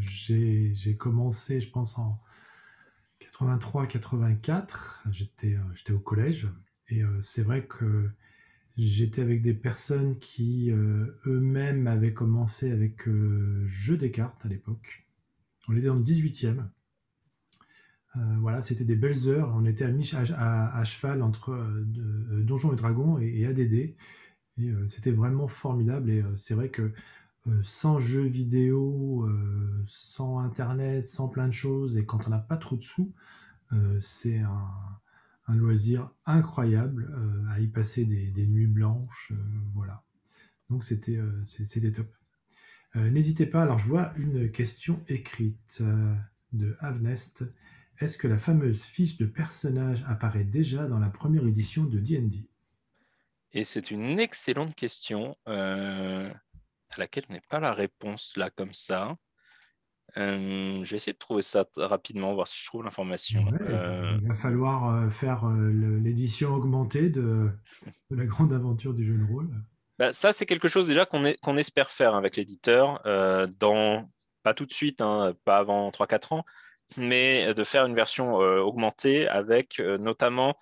j'ai commencé, je pense, en 83-84. J'étais au collège. Et c'est vrai que j'étais avec des personnes qui eux-mêmes avaient commencé avec Jeux des cartes à l'époque. On était dans le 18e. Euh, voilà, c'était des belles heures. On était à, à cheval entre euh, euh, Donjons et Dragons et, ADD. Et c'était vraiment formidable. Et c'est vrai que sans jeux vidéo, sans Internet, sans plein de choses, et quand on n'a pas trop de sous, c'est un, loisir incroyable à y passer des, des nuits blanches. voilà. Donc c'était top. N'hésitez pas. Alors je vois une question écrite de Avnest. Est-ce que la fameuse fiche de personnage apparaît déjà dans la première édition de D&D Et c'est une excellente question euh, à laquelle n'est pas la réponse là comme ça. Euh, je vais essayer de trouver ça rapidement, voir si je trouve l'information. Il euh, va falloir euh, faire l'édition augmentée de, la grande aventure du jeu de rôle. Bah, ça, c'est quelque chose déjà qu'on espère faire avec l'éditeur, pas tout de suite, hein, pas avant 3-4 ans, mais euh, de faire une version euh, augmentée avec euh, notamment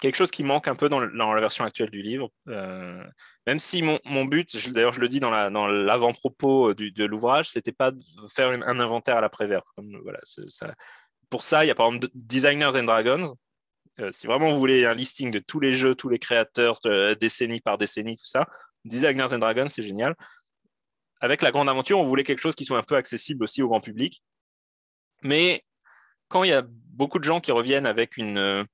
quelque chose qui manque un peu dans, la version actuelle du livre. même si mon, but, d'ailleurs je le dis dans l'avant-propos de l'ouvrage, c'était pas de faire un inventaire à la Prévert. voilà, Pour ça, il y a par exemple Designers and Dragons. si vraiment vous voulez un listing de tous les jeux, tous les créateurs, décennie par décennie, tout ça, Designers and Dragons, c'est génial. Avec la grande aventure, on voulait quelque chose qui soit un peu accessible aussi au grand public, mais quand il y a beaucoup de gens qui reviennent avec une, euh,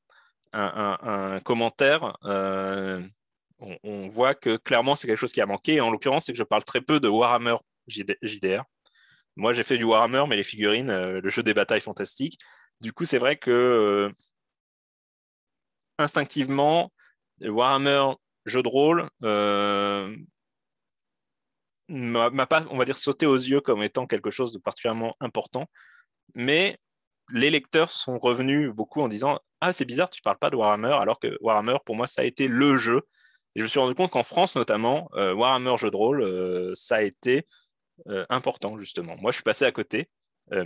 un, commentaire, euh, on, voit que clairement c'est quelque chose qui a manqué. en l'occurrence, c'est que je parle très peu de Warhammer JDR. Moi, j'ai fait du Warhammer, mais les figurines, euh, le jeu des batailles fantastiques. Du coup, c'est vrai que instinctivement, Warhammer jeu de rôle m'a pas, on va dire, sauté aux yeux comme étant quelque chose de particulièrement important. Mais les lecteurs sont revenus beaucoup en disant Ah, c'est bizarre, tu parles pas de Warhammer, alors que Warhammer, pour moi, ça a été le jeu. Et je me suis rendu compte qu'en France, notamment, euh, Warhammer jeu de rôle, euh, ça a été euh, important, justement. Moi, je suis passé à côté,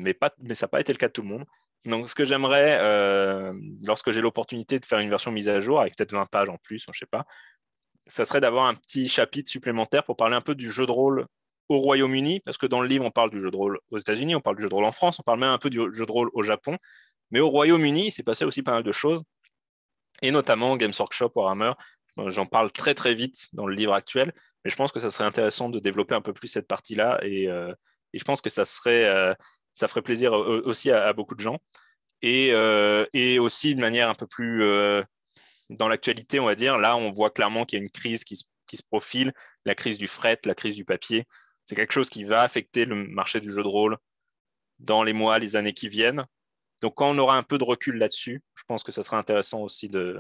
mais, pas, mais ça n'a pas été le cas de tout le monde. Donc, ce que j'aimerais, lorsque j'ai l'opportunité de faire une version mise à jour, avec peut-être 20 pages en plus, je ne sais pas, ça serait d'avoir un petit chapitre supplémentaire pour parler un peu du jeu de rôle au Royaume-Uni, parce que dans le livre, on parle du jeu de rôle aux États-Unis, on parle du jeu de rôle en France, on parle même un peu du jeu de rôle au Japon. Mais au Royaume-Uni, il s'est passé aussi pas mal de choses, et notamment Games Workshop, Warhammer. Euh, j'en parle très très vite dans le livre actuel, mais je pense que ça serait intéressant de développer un peu plus cette partie-là, et, euh, je pense que ça, serait, euh, ça ferait plaisir aussi à, beaucoup de gens. Et, aussi de manière un peu plus dans l'actualité, on va dire, là, on voit clairement qu'il y a une crise qui se profile, la crise du fret, la crise du papier, c'est quelque chose qui va affecter le marché du jeu de rôle dans les mois, les années qui viennent. Donc, quand on aura un peu de recul là-dessus, je pense que ça sera intéressant aussi de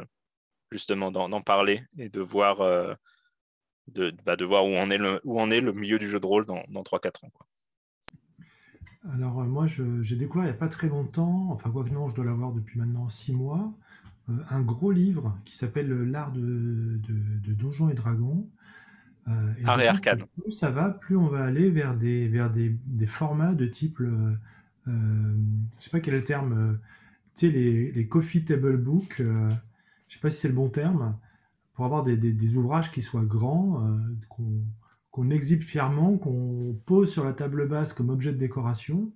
justement d'en parler et de voir, euh, bah, de, voir où, on est le, où on est le milieu du jeu de rôle dans, 3-4 ans. Alors, euh, moi, j'ai découvert il n'y a pas très longtemps, enfin, quoi non, je dois l'avoir depuis maintenant 6 mois, euh, un gros livre qui s'appelle L'art de, de, de Donjons et Dragons euh, plus ça va, plus on va aller vers des, formats de type, je euh, euh, je sais pas quel est le terme, tu les, coffee table books, je sais pas si c'est le bon terme, pour avoir des, ouvrages qui soient grands, qu'on exhibe fièrement, qu'on pose sur la table basse comme objet de décoration.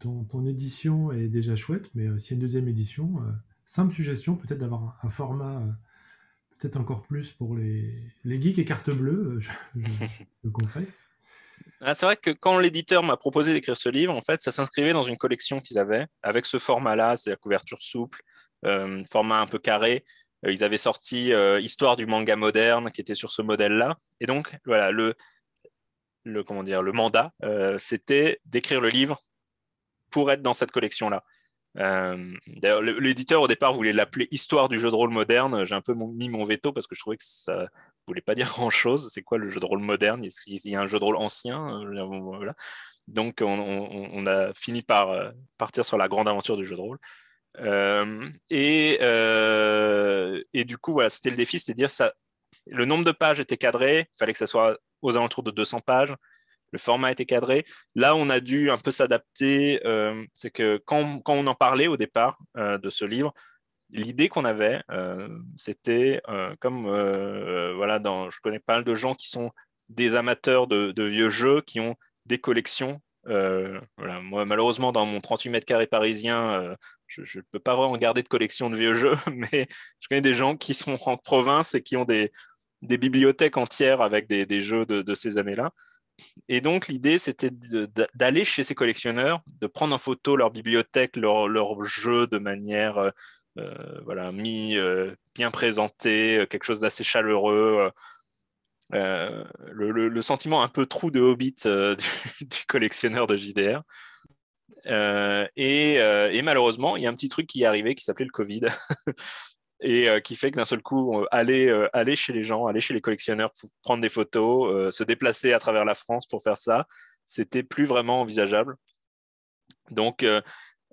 Ton, édition est déjà chouette, mais s'il y a une deuxième édition, simple suggestion peut-être d'avoir un, format Peut-être encore plus pour les, geeks et cartes bleues, euh, je, je, confesse. Ah, c'est vrai que quand l'éditeur m'a proposé d'écrire ce livre, en fait, ça s'inscrivait dans une collection qu'ils avaient avec ce format-là, c'est-à-dire couverture souple, euh, format un peu carré. Euh, ils avaient sorti Histoire du manga moderne qui était sur ce modèle-là. Et donc, voilà, le, le, comment dire, le mandat, c'était d'écrire le livre pour être dans cette collection-là. Euh, d'ailleurs, l'éditeur au départ voulait l'appeler Histoire du jeu de rôle moderne. J'ai un peu mis mon veto parce que je trouvais que ça voulait pas dire grand chose. C'est quoi le jeu de rôle moderne il y a un jeu de rôle ancien euh, Donc, on, a fini par euh, partir sur la grande aventure du jeu de rôle. et, et, du coup, voilà, c'était le défi, c'est dire ça. Le nombre de pages était cadré, il fallait que ça soit aux alentours de 200 pages le format était cadré. Là, on a dû un peu s'adapter. Euh, c'est que quand, on en parlait au départ euh, de ce livre, l'idée qu'on avait, euh, c'était comme, voilà, dans, je connais pas mal de gens qui sont des amateurs de, vieux jeux, qui ont des collections. moi, malheureusement, dans mon 38 mètres carrés parisien, je ne peux pas vraiment garder de collection de vieux jeux, mais je connais des gens qui sont en province et qui ont des, bibliothèques entières avec des, jeux de ces années-là. Et donc, l'idée, c'était d'aller chez ces collectionneurs, de prendre en photo leur bibliothèque, leur jeu de manière euh, euh, voilà, mis, euh, bien présentée, quelque chose d'assez chaleureux. le, sentiment un peu trou de hobbit du, collectionneur de JDR. Et, et, malheureusement, il y a un petit truc qui est arrivé qui s'appelait le Covid. et euh, qui fait que d'un seul coup, aller, euh, aller chez les gens, aller chez les collectionneurs pour prendre des photos, euh, se déplacer à travers la France pour faire ça, c'était plus vraiment envisageable. Donc,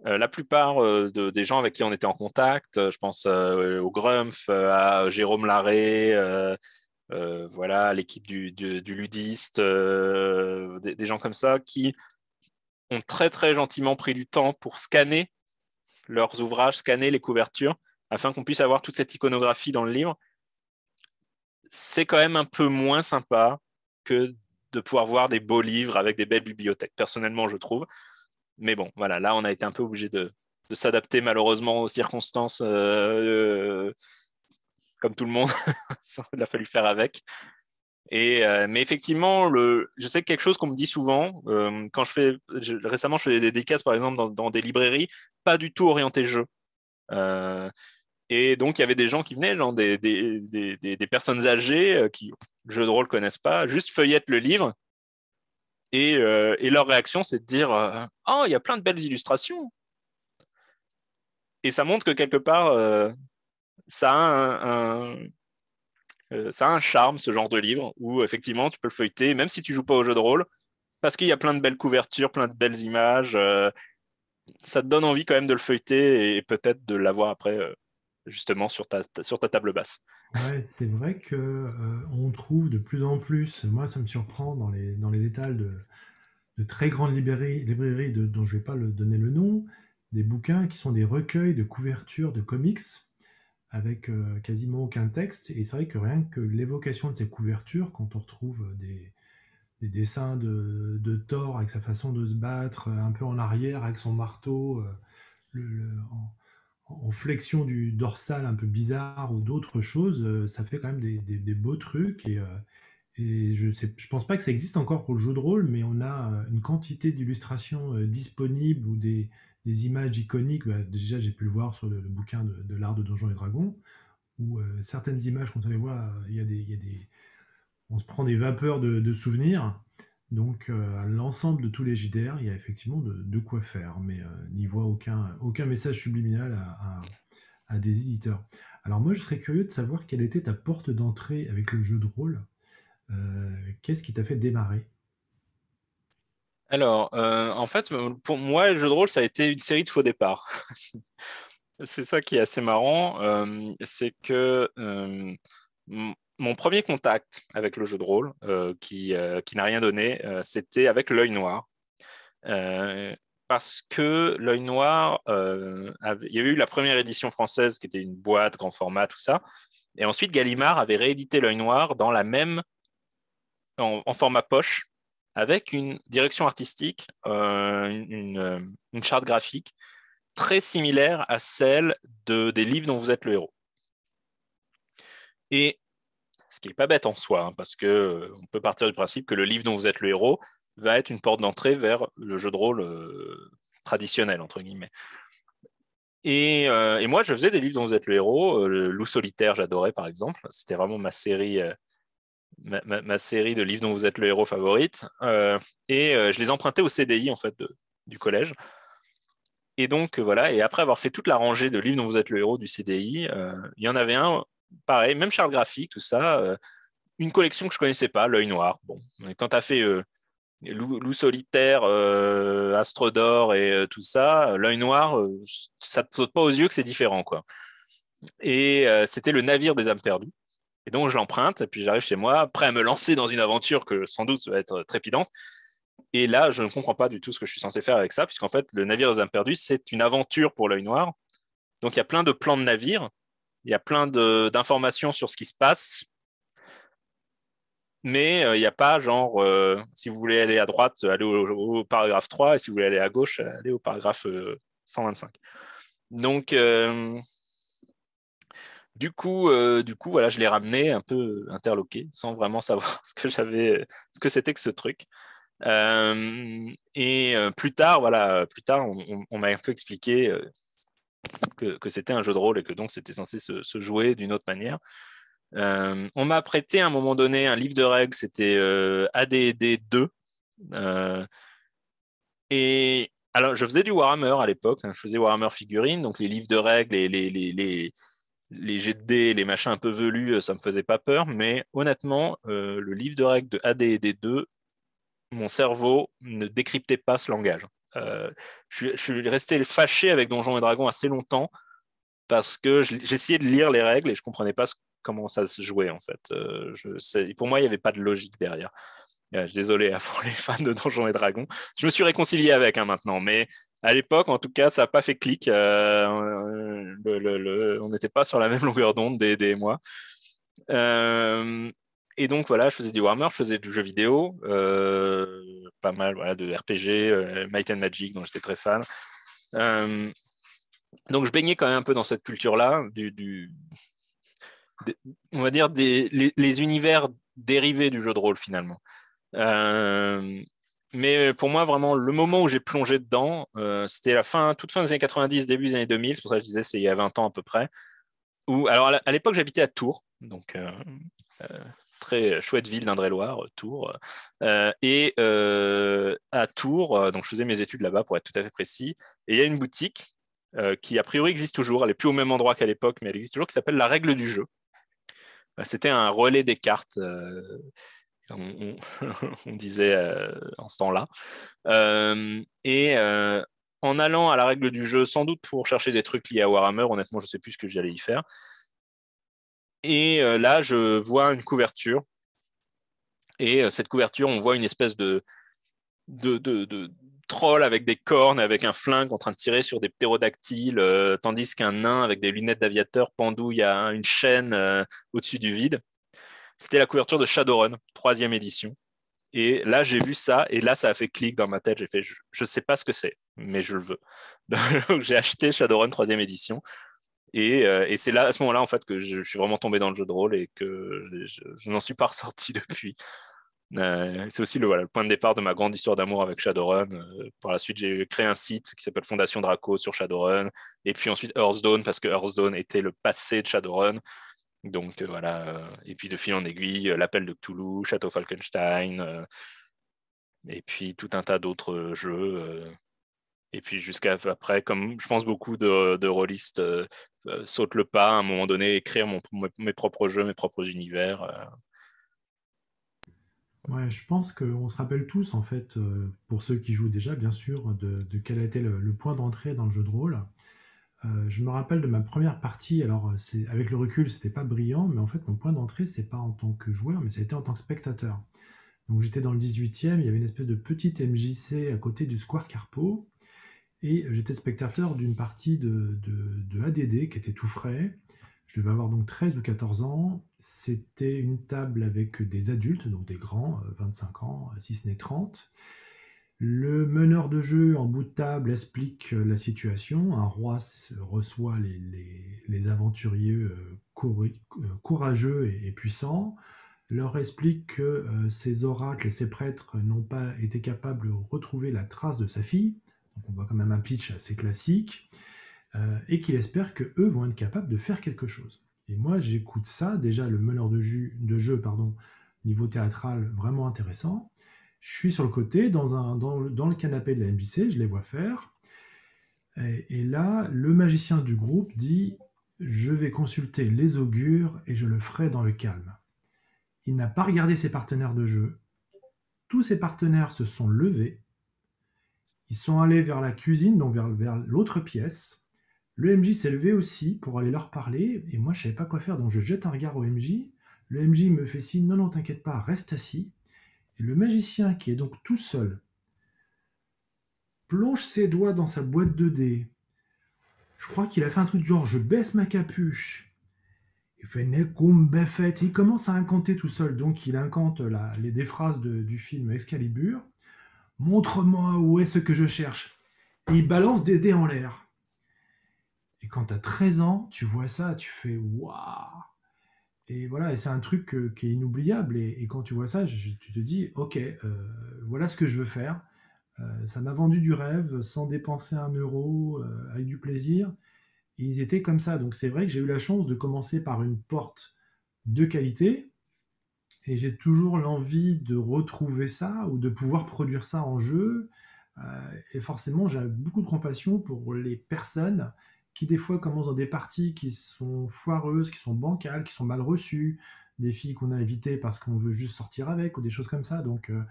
la plupart des gens avec qui on était en contact, je pense au Grumpf, à Jérôme Larré, voilà, l'équipe du, ludiste, des gens comme ça, qui ont très très gentiment pris du temps pour scanner leurs ouvrages, scanner les couvertures afin qu'on puisse avoir toute cette iconographie dans le livre, c'est quand même un peu moins sympa que de pouvoir voir des beaux livres avec des belles bibliothèques, personnellement, je trouve. Mais bon, voilà, là, on a été un peu obligé de, s'adapter malheureusement aux circonstances, euh, comme tout le monde. Il a fallu faire avec. Et, euh, mais effectivement, le, je sais que quelque chose qu'on me dit souvent, euh, quand je fais, récemment, je faisais des dédicaces, par exemple, dans, dans, des librairies, pas du tout orientées jeu. Et donc, il y avait des gens qui venaient, genre des, des, des, personnes âgées euh, qui, le jeu de rôle, connaissent pas, juste feuillettent le livre. Et, euh, et leur réaction, c'est de dire Oh, il y a plein de belles illustrations. Et ça montre que quelque part, ça, a un, un, ça a un charme, ce genre de livre, où effectivement, tu peux le feuilleter, même si tu joues pas au jeu de rôle, parce qu'il y a plein de belles couvertures, plein de belles images. ça te donne envie quand même de le feuilleter et peut-être de l'avoir après justement sur ta, sur ta table basse. c'est vrai que euh, on trouve de plus en plus, moi ça me surprend dans les, dans les étals de, très grandes librairies, dont je ne vais pas le, donner le nom, des bouquins qui sont des recueils de couvertures de comics avec euh, quasiment aucun texte. Et c'est vrai que rien que l'évocation de ces couvertures, quand on retrouve des, dessins de, Thor avec sa façon de se battre, un peu en arrière avec son marteau, euh, le, en flexion du dorsal un peu bizarre ou d'autres choses, euh, ça fait quand même des, beaux trucs. Et, euh, je ne je pense pas que ça existe encore pour le jeu de rôle, mais on a euh, une quantité d'illustrations disponibles ou des, images iconiques. Bah, déjà, j'ai pu le voir sur le, bouquin de, l'art de Donjons et Dragons, où certaines images, quand on les voit, il y a des, y a des, on se prend des vapeurs de souvenirs. Donc, euh, à l'ensemble de tous les JDR, il y a effectivement de, quoi faire, mais euh, n'y voit aucun, message subliminal à, des éditeurs. Alors, moi, je serais curieux de savoir quelle était ta porte d'entrée avec le jeu de rôle. Euh, qu'est-ce qui t'a fait démarrer Alors, en fait, pour moi, le jeu de rôle, ça a été une série de faux départs. c'est ça qui est assez marrant, c'est que mon premier contact avec le jeu de rôle, euh, euh, qui, n'a rien donné, euh, c'était avec l'œil noir. parce que l'œil noir, il y a eu la première édition française qui était une boîte, grand format, tout ça. Et ensuite, Gallimard avait réédité l'œil noir dans la même, en, format poche, avec une direction artistique, une, charte graphique très similaire à celle de, des livres dont vous êtes le héros. Et ce qui n'est pas bête en soi, hein, parce que euh, on peut partir du principe que le livre dont vous êtes le héros va être une porte d'entrée vers le jeu de rôle euh, traditionnel, entre guillemets. Euh, et, moi, je faisais des livres dont vous êtes le héros. Loup solitaire, j'adorais par exemple. C'était vraiment ma série, ma, série de livres dont vous êtes le héros favorite. et je les empruntais au CDI en fait du collège. Et donc voilà. Et après avoir fait toute la rangée de livres dont vous êtes le héros du CDI, il y en avait un pareil, même charte graphique, tout ça. Euh, une collection que je ne connaissais pas, l'œil noir. Bon, quand tu as fait euh, loup, solitaire, euh, Astro d'or et tout ça, l'œil noir, ça ne te saute pas aux yeux que c'est différent. quoi. Et c'était le navire des âmes perdues. Et donc, je l'emprunte, et puis j'arrive chez moi, prêt à me lancer dans une aventure que sans doute va être trépidante. Et là, je ne comprends pas du tout ce que je suis censé faire avec ça, puisqu'en fait, le navire des âmes perdues, c'est une aventure pour l'œil noir. Donc, il y a plein de plans de navires il y a plein d'informations sur ce qui se passe, mais euh, il n'y a pas genre, euh, si vous voulez aller à droite, allez au, paragraphe 3, et si vous voulez aller à gauche, allez au paragraphe 125. Euh, Donc, du coup, du coup, voilà, je l'ai ramené un peu interloqué, sans vraiment savoir ce que j'avais, ce que c'était que ce truc. et plus tard, voilà, plus tard, on, on m'a un peu expliqué que, c'était un jeu de rôle et que donc c'était censé se, jouer d'une autre manière. Euh, on m'a prêté à un moment donné un livre de règles, c'était euh, AD&D 2. Euh, et alors, je faisais du Warhammer à l'époque, hein, je faisais Warhammer figurine, donc les livres de règles et les, les, les, jets de dés, les machins un peu velus, ça me faisait pas peur, mais honnêtement, le livre de règles de AD&D 2, mon cerveau ne décryptait pas ce langage. Euh, je, suis resté fâché avec Donjons et Dragons assez longtemps parce que j'essayais de lire les règles et je comprenais pas comment ça se jouait en fait. Euh, je, pour moi, il n'y avait pas de logique derrière. Euh, désolé hein, pour les fans de Donjons et Dragons. Je me suis réconcilié avec hein, maintenant, mais à l'époque, en tout cas, ça n'a pas fait clic. on n'était pas sur la même longueur d'onde des, des mois. Euh, et donc voilà, je faisais du Warhammer, je faisais du jeu vidéo, euh, pas mal voilà, de RPG, euh, Might and Magic, dont j'étais très fan. Euh, donc je baignais quand même un peu dans cette culture-là, du, on va dire des, les, univers dérivés du jeu de rôle finalement. mais pour moi, vraiment, le moment où j'ai plongé dedans, c'était la fin, toute fin des années 90, début des années 2000, c'est pour ça que je disais c'est il y a 20 ans à peu près. Où, alors à l'époque, j'habitais à Tours, donc très euh, chouette ville d'Indre-et-Loire, euh, Tours. Euh, et à Tours, donc je faisais mes études là-bas pour être tout à fait précis, et il y a une boutique qui a priori existe toujours, elle n'est plus au même endroit qu'à l'époque, mais elle existe toujours, qui s'appelle La Règle du Jeu. C'était un relais des cartes. On, on, disait en ce temps-là. et en allant à la règle du jeu, sans doute pour chercher des trucs liés à Warhammer, honnêtement, je ne sais plus ce que j'allais y faire, et euh, là, je vois une couverture. Et euh, cette couverture, on voit une espèce de, troll avec des cornes, avec un flingue en train de tirer sur des ptérodactyles, euh, tandis qu'un nain avec des lunettes d'aviateur pendouille à une chaîne au-dessus du vide. C'était la couverture de Shadowrun, troisième édition. Et là, j'ai vu ça, et là, ça a fait clic dans ma tête. J'ai fait, je ne sais pas ce que c'est, mais je le veux. Donc, j'ai acheté Shadowrun troisième édition. Euh, et, c'est là, à ce moment-là, en fait, que je, suis vraiment tombé dans le jeu de rôle et que je, n'en suis pas ressorti depuis. Euh, c'est aussi le, point de départ de ma grande histoire d'amour avec Shadowrun. Euh, par la suite, j'ai créé un site qui s'appelle Fondation Draco sur Shadowrun. Et puis ensuite Hearthstone, parce que Hearthstone était le passé de Shadowrun. Donc voilà. Et puis de fil en aiguille, l'appel de Cthulhu, Château Falkenstein. et puis tout un tas d'autres jeux. Et puis jusqu'à après, comme je pense beaucoup de, de rôlistes euh, saute le pas à un moment donné, écrire mon, mes propres jeux, mes propres univers. Euh. Ouais, je pense qu'on se rappelle tous, en fait, euh, pour ceux qui jouent déjà, bien sûr, de, quel a été le, point d'entrée dans le jeu de rôle. je me rappelle de ma première partie, alors c'est avec le recul, c'était pas brillant, mais en fait, mon point d'entrée, c'est pas en tant que joueur, mais ça a été en tant que spectateur. Donc j'étais dans le 18e, il y avait une espèce de petite MJC à côté du Square Carpo, et j'étais spectateur d'une partie de, de, ADD qui était tout frais. Je devais avoir donc 13 ou 14 ans. C'était une table avec des adultes, donc des grands, 25 euh, ans, euh, si ce n'est 30. Le meneur de jeu en bout de table explique euh, la situation. Un roi reçoit les, aventuriers courageux et, puissants leur explique que ses oracles et ses prêtres n'ont pas été capables de retrouver la trace de sa fille, on voit quand même un pitch assez classique, euh, et qu'il espère que eux vont être capables de faire quelque chose. Et moi, j'écoute ça, déjà le meneur de, jeu, de jeu, pardon, niveau théâtral, vraiment intéressant. Je suis sur le côté, dans, un, dans, le, canapé de la MBC, je les vois faire. Et, et là, le magicien du groupe dit Je vais consulter les augures et je le ferai dans le calme. Il n'a pas regardé ses partenaires de jeu. Tous ses partenaires se sont levés ils sont allés vers la cuisine, donc vers, l'autre pièce. Le MJ s'est levé aussi pour aller leur parler, et moi je savais pas quoi faire, donc je jette un regard au MJ. Le MJ me fait signe, non, non, t'inquiète pas, reste assis. Et le magicien, qui est donc tout seul, plonge ses doigts dans sa boîte de dés. Je crois qu'il a fait un truc du genre, je baisse ma capuche. Il fait Nekum Il commence à incanter tout seul, donc il incante les, des phrases du film Excalibur. Montre-moi où est ce que je cherche. Et il balance des dés en l'air. Et quand tu as 13 ans, tu vois ça, tu fais waouh Et voilà, et c'est un truc euh, qui est inoubliable. Et, quand tu vois ça, tu te dis ok, euh, voilà ce que je veux faire. Euh, ça m'a vendu du rêve, sans dépenser un euro, avec du plaisir. ils étaient comme ça. Donc c'est vrai que j'ai eu la chance de commencer par une porte de qualité, et j'ai toujours l'envie de retrouver ça ou de pouvoir produire ça en jeu. Euh, et forcément, j'ai beaucoup de compassion pour les personnes qui, des fois, commencent dans des parties qui sont foireuses, qui sont bancales, qui sont mal reçues, des filles qu'on a invitées parce qu'on veut juste sortir avec ou des choses comme ça. Donc, euh,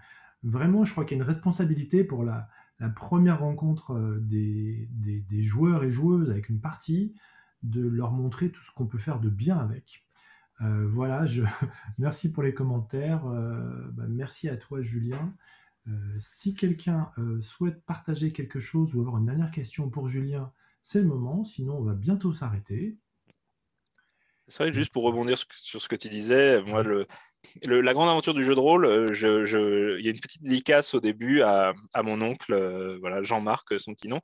vraiment, je crois qu'il y a une responsabilité pour la, première rencontre euh, des, des joueurs et joueuses avec une partie, de leur montrer tout ce qu'on peut faire de bien avec. Euh, voilà, merci pour les commentaires. Euh, bah, merci à toi, Julien. Euh, si quelqu'un souhaite partager quelque chose ou avoir une dernière question pour Julien, c'est le moment. Sinon, on va bientôt s'arrêter. C'est juste pour rebondir sur ce que tu disais, moi, la grande aventure du jeu de rôle, euh, je, il y a une petite dédicace au début à, mon oncle, euh, voilà, Jean-Marc, euh, son petit nom,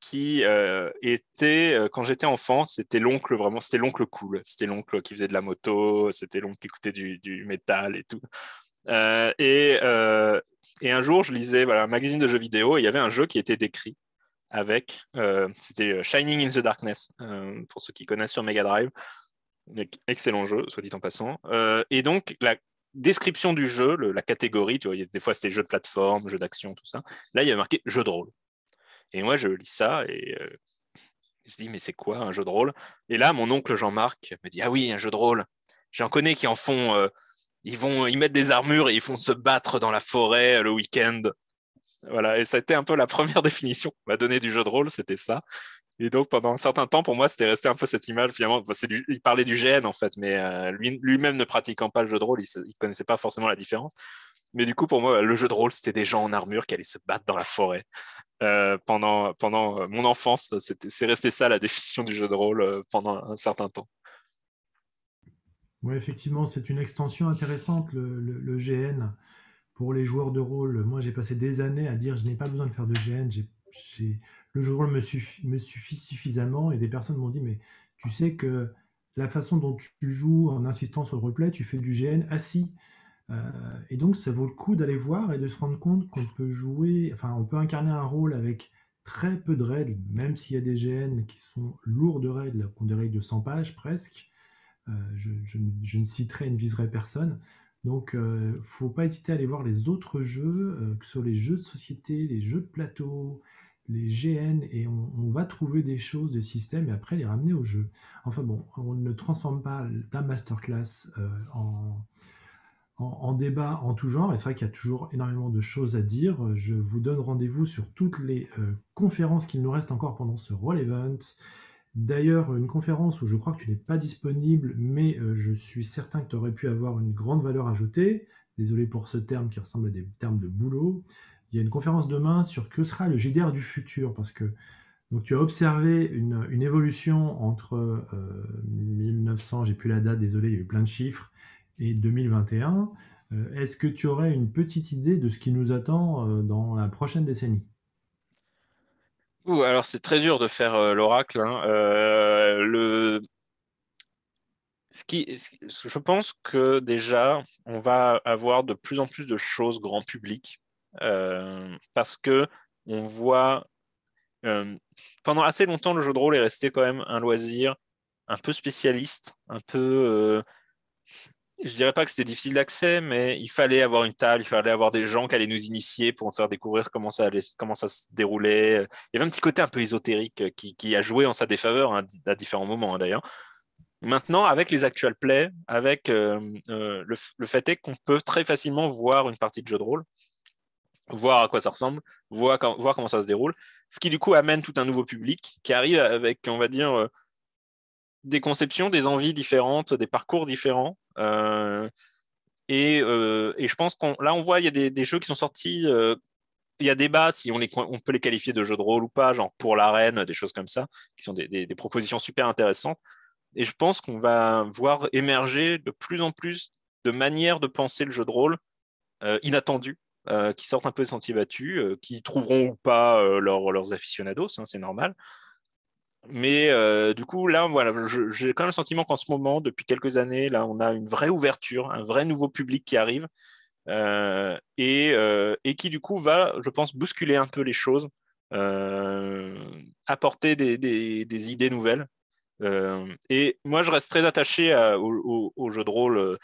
qui était, quand j'étais enfant, c'était l'oncle vraiment, c'était l'oncle cool, c'était l'oncle qui faisait de la moto, c'était l'oncle qui écoutait du, métal et tout. Et, un jour, je lisais voilà, un magazine de jeux vidéo et il y avait un jeu qui était décrit avec, euh, c'était euh, Shining in the Darkness, euh, pour ceux qui connaissent sur Mega Drive. Excellent jeu, soit dit en passant. et donc, la description du jeu, la catégorie, tu vois, des fois c'était jeu de plateforme, jeu d'action, tout ça. Là, il y a marqué jeu de rôle. Et moi, je lis ça et je dis, mais c'est quoi un jeu de rôle Et là, mon oncle Jean-Marc me dit, ah oui, un jeu de rôle. J'en connais qui en font ils vont ils mettent des armures et ils font se battre dans la forêt le week-end. Voilà, et ça a été un peu la première définition qu'on m'a donnée du jeu de rôle, c'était ça. Et donc, pendant un certain temps, pour moi, c'était resté un peu cette image. Finalement, bah, il parlait du GN, en fait, mais euh, lui-même ne pratiquant pas le jeu de rôle, il ne connaissait pas forcément la différence. Mais du coup, pour moi, le jeu de rôle, c'était des gens en armure qui allaient se battre dans la forêt. Euh, pendant, pendant euh, mon enfance, c'est resté ça la définition du jeu de rôle pendant un certain temps. Oui, effectivement, c'est une extension intéressante, le GN. Pour les joueurs de rôle, moi j'ai passé des années à dire je n'ai pas besoin de faire de GN, le jeu de rôle me, suffit suffisamment et des personnes m'ont dit mais tu sais que la façon dont tu joues en insistant sur le replay, tu fais du GN assis. Euh, et donc ça vaut le coup d'aller voir et de se rendre compte qu'on peut jouer, enfin on peut incarner un rôle avec très peu de règles, même s'il y a des GN qui sont lourds de règles, qui ont des règles de 100 pages presque. Euh, je, je, ne citerai, et ne viserai personne, donc, ne euh, faut pas hésiter à aller voir les autres jeux, euh, que ce soit les jeux de société, les jeux de plateau, les GN, et on, va trouver des choses, des systèmes, et après les ramener au jeu. Enfin bon, on ne transforme pas ta masterclass euh, en, en, débat en tout genre, et c'est vrai qu'il y a toujours énormément de choses à dire. Je vous donne rendez-vous sur toutes les conférences qu'il nous reste encore pendant ce Roll Event. D'ailleurs, une conférence où je crois que tu n'es pas disponible, mais euh, je suis certain que tu aurais pu avoir une grande valeur ajoutée. Désolé pour ce terme qui ressemble à des termes de boulot. Il y a une conférence demain sur que sera le GDR du futur, parce que donc, tu as observé une, évolution entre 1900, euh, j'ai plus la date, désolé, il y a eu plein de chiffres, et 2021. Euh, est-ce que tu aurais une petite idée de ce qui nous attend dans la prochaine décennie alors c'est très dur de faire euh, l'oracle. Hein. Euh, le... ce qui, je pense que déjà, on va avoir de plus en plus de choses grand public euh, parce que on voit pendant assez longtemps le jeu de rôle est resté quand même un loisir un peu spécialiste, un peu je dirais pas que c'était difficile d'accès, mais il fallait avoir une table, il fallait avoir des gens qui allaient nous initier pour nous faire découvrir comment ça, allait, comment ça se déroulait. Il y avait un petit côté un peu ésotérique euh, qui, a joué en sa défaveur hein, à différents moments hein, d'ailleurs. Maintenant, avec les actual plays, avec euh, euh, le, fait est qu'on peut très facilement voir une partie de jeu de rôle, voir à quoi ça ressemble, voir comment ça se déroule, ce qui du coup amène tout un nouveau public qui arrive avec, on va dire, des conceptions, des envies différentes, des parcours différents. Euh, euh, et, je pense qu'on là, on voit, il y a des, jeux qui sont sortis. Euh, il y a débat si on, on peut les qualifier de jeux de rôle ou pas, genre pour l'arène, des choses comme ça, qui sont des, propositions super intéressantes. Et je pense qu'on va voir émerger de plus en plus de manières de penser le jeu de rôle inattendues, qui sortent un peu des sentiers battus, qui trouveront ou pas leurs aficionados, hein, c'est normal, mais euh, du coup, là, j'ai quand même le sentiment qu'en ce moment, depuis quelques années, là, on a une vraie ouverture, un vrai nouveau public qui arrive euh, euh, et, qui, du coup, va, je pense, bousculer un peu les choses, apporter des, idées nouvelles. et moi, je reste très attaché aux, jeux de rôle.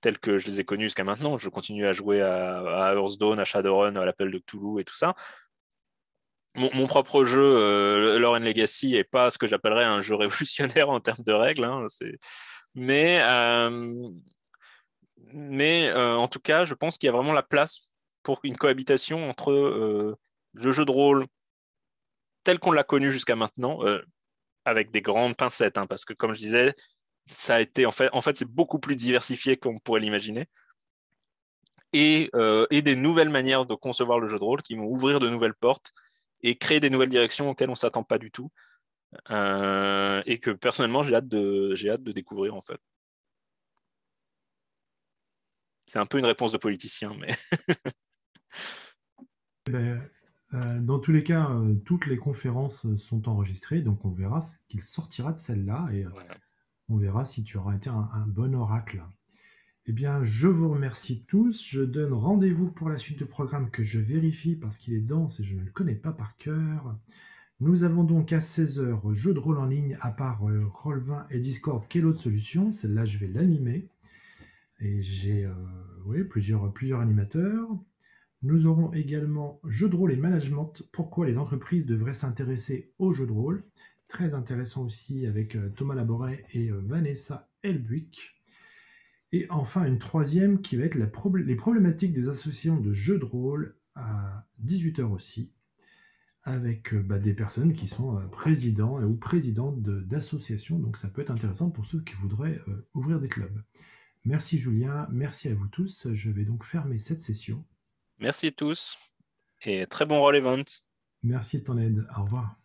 tels que je les ai connus jusqu'à maintenant. Je continue à jouer à, à Hearthstone, à Shadowrun, à l'Appel de Cthulhu et tout ça mon, propre jeu, euh, Legacy, n'est pas ce que j'appellerais un jeu révolutionnaire en termes de règles. Hein, mais, euh, mais euh, en tout cas, je pense qu'il y a vraiment la place pour une cohabitation entre euh, le jeu de rôle tel qu'on l'a connu jusqu'à maintenant, avec des grandes pincettes, hein, parce que comme je disais, ça a été en fait, en fait c'est beaucoup plus diversifié qu'on pourrait l'imaginer. et des nouvelles manières de concevoir le jeu de rôle qui vont ouvrir de nouvelles portes et créer des nouvelles directions auxquelles on ne s'attend pas du tout. Euh, et que personnellement, j'ai hâte, de, hâte de découvrir en fait. C'est un peu une réponse de politicien, mais. Ben, euh, dans tous les cas, euh, toutes les conférences sont enregistrées, donc on verra ce qu'il sortira de celle-là et on verra si tu auras été un bon oracle. Eh bien, je vous remercie tous. Je donne rendez-vous pour la suite du programme que je vérifie parce qu'il est dense et je ne le connais pas par cœur. Nous avons donc à 16h jeu de rôle en ligne, à part euh, Roll20 et Discord, quelle autre solution Celle-là, je vais l'animer. Et j'ai euh, plusieurs, plusieurs animateurs. Nous aurons également jeu de rôle et management, pourquoi les entreprises devraient s'intéresser aux jeux de rôle. Très intéressant aussi avec euh, Thomas Laboret et Vanessa Elbuck. Et enfin, une troisième qui va être les problématiques des associations de jeux de rôle à 18h aussi, avec euh, bah, des personnes qui sont euh, présidents euh, ou présidentes d'associations. Donc ça peut être intéressant pour ceux qui voudraient ouvrir des clubs. Merci Julien, merci à vous tous. Je vais donc fermer cette session. Merci à tous et très bon Roll Event. Merci de ton aide. Au revoir.